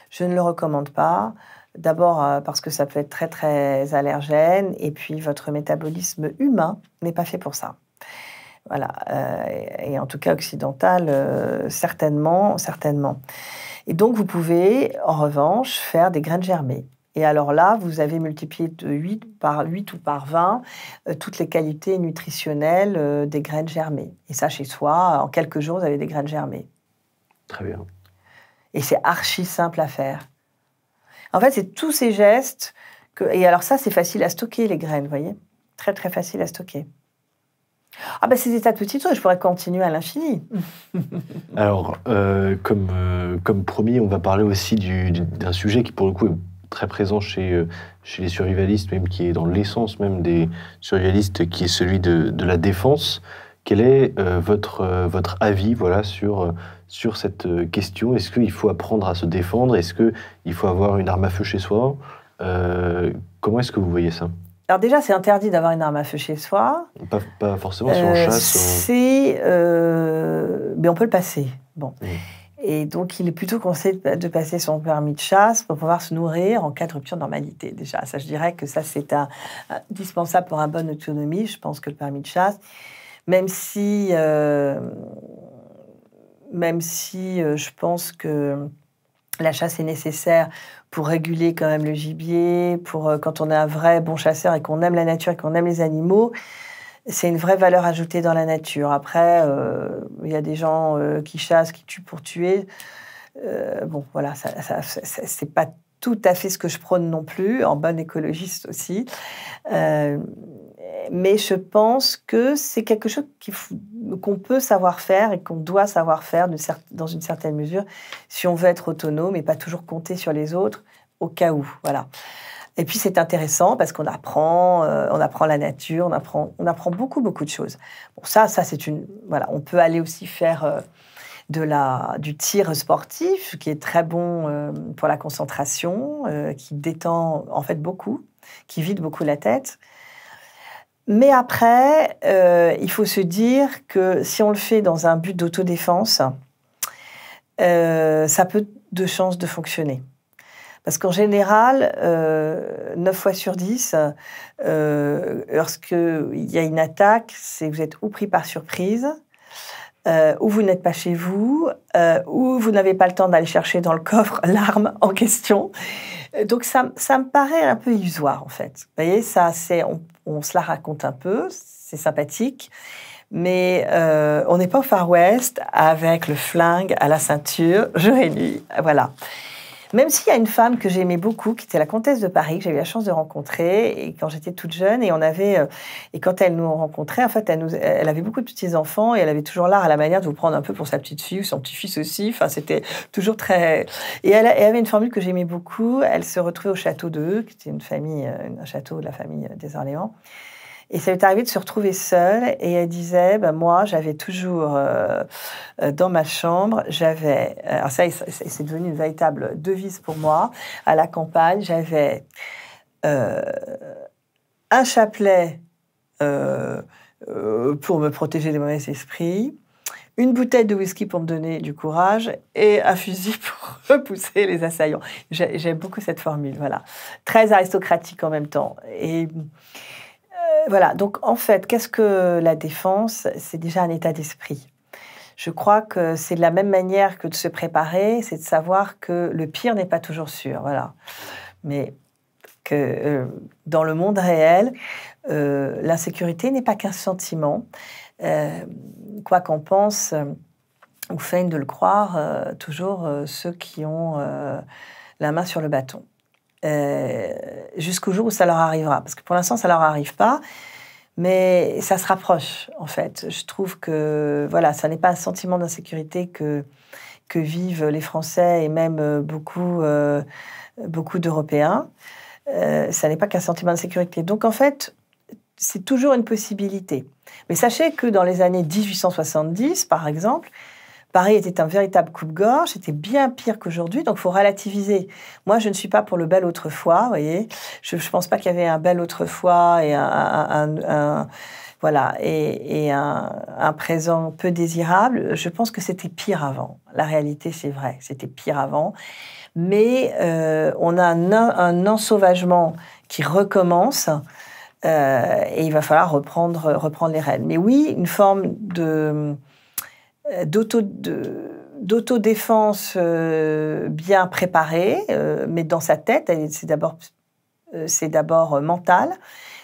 Je ne le recommande pas. D'abord euh, parce que ça peut être très très allergène et puis votre métabolisme humain n'est pas fait pour ça. Voilà, euh, et en tout cas occidental, euh, certainement, certainement. Et donc vous pouvez, en revanche, faire des graines germées. Et alors là, vous avez multiplié de 8 par 8 ou par 20 toutes les qualités nutritionnelles des graines germées. Et ça, chez soi, en quelques jours, vous avez des graines germées. Très bien. Et c'est archi simple à faire. En fait, c'est tous ces gestes. Que, et alors ça, c'est facile à stocker, les graines, vous voyez Très, très facile à stocker. Ah ben c'est des tas de petites choses, je pourrais continuer à l'infini. alors, euh, comme, euh, comme promis, on va parler aussi d'un sujet qui, pour le coup, est très présent chez, euh, chez les survivalistes, même qui est dans l'essence même des survivalistes, qui est celui de, la défense. Quel est votre, votre avis voilà, sur sur cette euh, question. Est-ce qu'il faut apprendre à se défendre Est-ce qu'il faut avoir une arme à feu chez soi euh, Comment est-ce que vous voyez ça alors déjà, c'est interdit d'avoir une arme à feu chez soi. Pas, forcément si on euh, chasse. C'est, mais on peut le passer. Bon. Mm. Et donc, il est plutôt conseillé de passer son permis de chasse pour pouvoir se nourrir en cas de rupture de normalité. Déjà, ça, je dirais que ça, c'est indispensable pour une bonne autonomie. Je pense que le permis de chasse, même si même si euh, je pense que la chasse est nécessaire pour réguler quand même le gibier, pour euh, quand on est un vrai bon chasseur et qu'on aime la nature et qu'on aime les animaux, c'est une vraie valeur ajoutée dans la nature. Après, euh, il y a des gens qui chassent, qui tuent pour tuer. bon, voilà, ça, c'est pas tout à fait ce que je prône non plus, en bonne écologiste aussi mais je pense que c'est quelque chose qu'on peut savoir faire et qu'on doit savoir faire dans une certaine mesure si on veut être autonome et pas toujours compter sur les autres au cas où. Voilà. Et puis c'est intéressant parce qu'on apprend, euh, on apprend la nature, on apprend, on apprend beaucoup beaucoup de choses. Bon ça, ça c'est une, voilà, on peut aller aussi faire euh, de la, du tir sportif qui est très bon euh, pour la concentration, qui détend en fait beaucoup, qui vide beaucoup la tête. Mais après, euh, il faut se dire que si on le fait dans un but d'autodéfense, euh, ça peut de chances de fonctionner. Parce qu'en général, euh, 9 fois sur 10, euh, lorsqu'il y a une attaque, c'est vous êtes ou pris par surprise, euh, où vous n'êtes pas chez vous, euh, ou où vous n'avez pas le temps d'aller chercher dans le coffre l'arme en question. Euh, donc ça, ça me paraît un peu illusoire en fait. Vous voyez, ça, c'est, on, se la raconte un peu, c'est sympathique, mais euh, on n'est pas au Far West avec le flingue à la ceinture je réunis, Voilà. Même s'il y a une femme que j'aimais beaucoup, qui était la comtesse de Paris, que j'ai eu la chance de rencontrer et quand j'étais toute jeune, et on euh, et quand elle nous rencontrait, en fait, elle, avait beaucoup de petits enfants et elle avait toujours l'art à la manière de vous prendre un peu pour sa petite fille ou son petit fils aussi. Enfin, c'était toujours très. Et elle, avait une formule que j'aimais beaucoup. Elle se retrouvait au château de, qui était une famille, euh, un château de la famille euh, des Orléans. Et ça lui est arrivé de se retrouver seule. Et elle disait, ben moi, j'avais toujours euh, euh, dans ma chambre, j'avais, euh, alors ça, c'est devenu une véritable devise pour moi, à la campagne, j'avais un chapelet pour me protéger des mauvais esprits, une bouteille de whisky pour me donner du courage et un fusil pour repousser les assaillants. J'aime beaucoup cette formule, voilà. Très aristocratique en même temps. Et voilà, donc en fait, qu'est-ce que la défense C'est déjà un état d'esprit. Je crois que c'est de la même manière que de se préparer, c'est de savoir que le pire n'est pas toujours sûr, voilà. Mais que euh, dans le monde réel, euh, l'insécurité n'est pas qu'un sentiment. Euh, quoi qu'on pense ou feigne de le croire toujours ceux qui ont la main sur le bâton. Euh, jusqu'au jour où ça leur arrivera. Parce que pour l'instant, ça leur arrive pas. Mais ça se rapproche, en fait. Je trouve que, voilà, ça n'est pas un sentiment d'insécurité que, vivent les Français et même euh, euh, beaucoup, d'Européens. ça n'est pas qu'un sentiment d'insécurité. Donc, en fait, c'est toujours une possibilité. Mais sachez que dans les années 1870, par exemple, Paris était un véritable coupe-gorge, c'était bien pire qu'aujourd'hui, donc il faut relativiser. Moi, je ne suis pas pour le bel autrefois, vous voyez. Je ne pense pas qu'il y avait un bel autrefois et un, voilà, et, un, présent peu désirable. Je pense que c'était pire avant. La réalité, c'est vrai, c'était pire avant. Mais euh, on a un, un, ensauvagement qui recommence euh, et il va falloir reprendre, reprendre les rênes. Mais oui, une forme de euh, d'autodéfense euh, bien préparée, euh, mais dans sa tête, c'est d'abord c'est d'abord mental,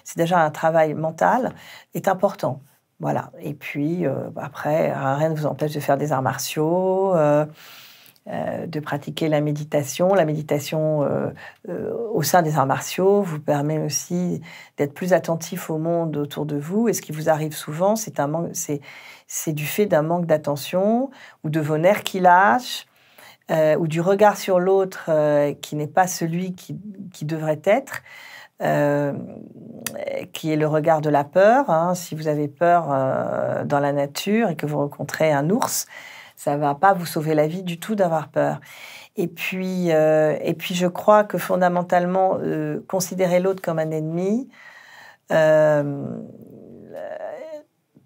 c'est déjà un travail mental, est important. Voilà. Et puis, après, rien ne vous empêche de faire des arts martiaux, de pratiquer la méditation. La méditation au sein des arts martiaux vous permet aussi d'être plus attentif au monde autour de vous. Et ce qui vous arrive souvent, c'est un manque. C'est, c'est du fait d'un manque d'attention ou de vos nerfs qui lâchent euh, ou du regard sur l'autre euh, qui n'est pas celui qui, qui devrait être, euh, qui est le regard de la peur. Hein. Si vous avez peur dans la nature et que vous rencontrez un ours, ça ne va pas vous sauver la vie du tout d'avoir peur. Et puis, et puis, je crois que fondamentalement, considérer l'autre comme un ennemi,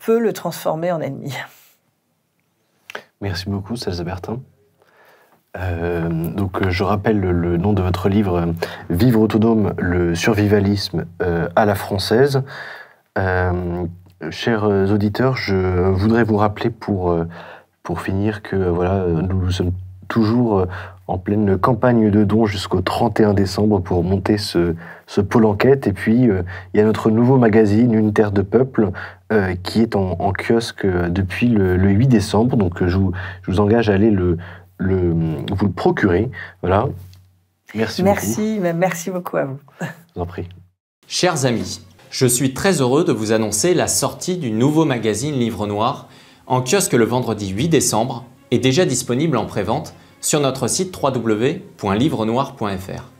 peut le transformer en ennemi. Merci beaucoup, Salsa Bertin. Euh, donc, euh, je rappelle le, nom de votre livre euh, Vivre autonome, le survivalisme à la française. chers auditeurs, je voudrais vous rappeler pour, pour finir que voilà, nous sommes toujours en pleine campagne de dons jusqu'au 31 décembre pour monter ce, ce pôle enquête. Et puis, il y a notre nouveau magazine, Une Terre de Peuple, euh, qui est en, kiosque euh, depuis le, 8 décembre. Donc euh, je vous, engage à aller le, vous le procurer. Voilà. Merci, merci beaucoup. Merci beaucoup à vous. Je vous en prie. Chers amis, je suis très heureux de vous annoncer la sortie du nouveau magazine Livre Noir en kiosque le vendredi 8 décembre et déjà disponible en prévente sur notre site www.livrenoir.fr.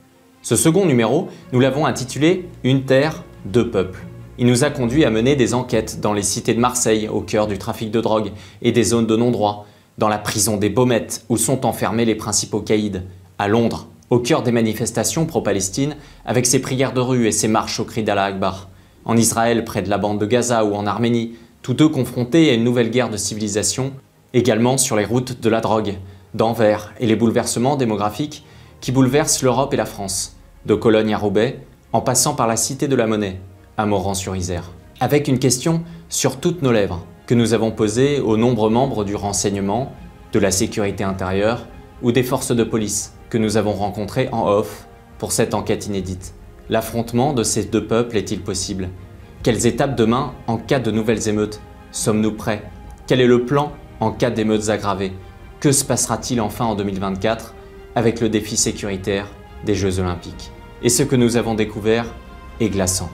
Ce second numéro, nous l'avons intitulé Une terre, deux peuples. Il nous a conduit à mener des enquêtes dans les cités de Marseille, au cœur du trafic de drogue, et des zones de non-droit, dans la prison des Baumettes, où sont enfermés les principaux caïds, à Londres, au cœur des manifestations pro-Palestine, avec ses prières de rue et ses marches au cri d'Allah Akbar, en Israël, près de la bande de Gaza ou en Arménie, tous deux confrontés à une nouvelle guerre de civilisation, également sur les routes de la drogue, d'Anvers et les bouleversements démographiques qui bouleversent l'Europe et la France, de Cologne à Roubaix, en passant par la Cité de la Monnaie, Moran-sur-Isère. Avec une question sur toutes nos lèvres que nous avons posée aux nombreux membres du renseignement, de la sécurité intérieure ou des forces de police que nous avons rencontrés en off pour cette enquête inédite. L'affrontement de ces deux peuples est-il possible Quelles étapes demain en cas de nouvelles émeutes Sommes-nous prêts Quel est le plan en cas d'émeutes aggravées Que se passera-t-il enfin en 2024 avec le défi sécuritaire des Jeux Olympiques Et ce que nous avons découvert est glaçant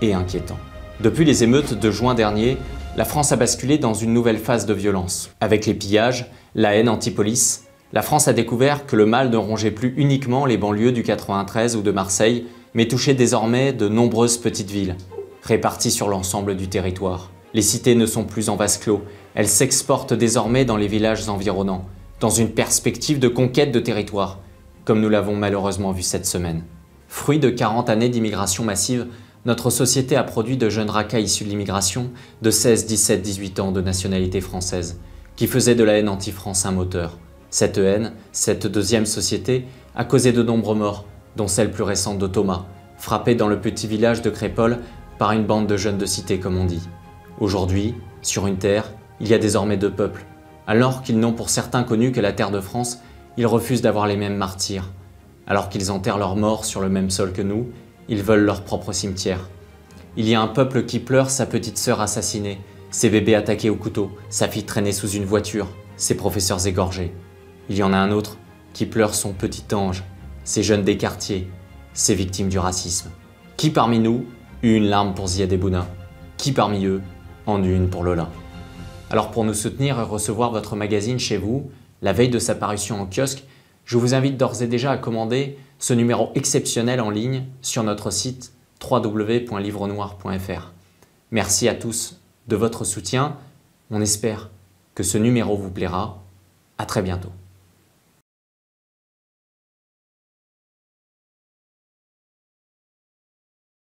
et inquiétant. Depuis les émeutes de juin dernier, la France a basculé dans une nouvelle phase de violence. Avec les pillages, la haine anti-police, la France a découvert que le mal ne rongeait plus uniquement les banlieues du 93 ou de Marseille, mais touchait désormais de nombreuses petites villes, réparties sur l'ensemble du territoire. Les cités ne sont plus en vase clos, elles s'exportent désormais dans les villages environnants, dans une perspective de conquête de territoire, comme nous l'avons malheureusement vu cette semaine. Fruit de 40 années d'immigration massive, notre société a produit de jeunes racailles issus de l'immigration, de 16, 17, 18 ans de nationalité française, qui faisaient de la haine anti-France un moteur. Cette haine, cette deuxième société, a causé de nombreux morts, dont celle plus récente de Thomas, frappé dans le petit village de Crépole par une bande de jeunes de cité comme on dit. Aujourd'hui, sur une terre, il y a désormais deux peuples. Alors qu'ils n'ont pour certains connu que la terre de France, ils refusent d'avoir les mêmes martyrs. Alors qu'ils enterrent leurs morts sur le même sol que nous, ils veulent leur propre cimetière. Il y a un peuple qui pleure sa petite sœur assassinée, ses bébés attaqués au couteau, sa fille traînée sous une voiture, ses professeurs égorgés. Il y en a un autre qui pleure son petit ange, ses jeunes des quartiers, ses victimes du racisme. Qui parmi nous eut une larme pour Ziad Qui parmi eux en eut une pour Lola Alors pour nous soutenir et recevoir votre magazine chez vous, la veille de sa parution en kiosque, je vous invite d'ores et déjà à commander ce numéro exceptionnel en ligne sur notre site www.livrenoir.fr. Merci à tous de votre soutien. On espère que ce numéro vous plaira. À très bientôt.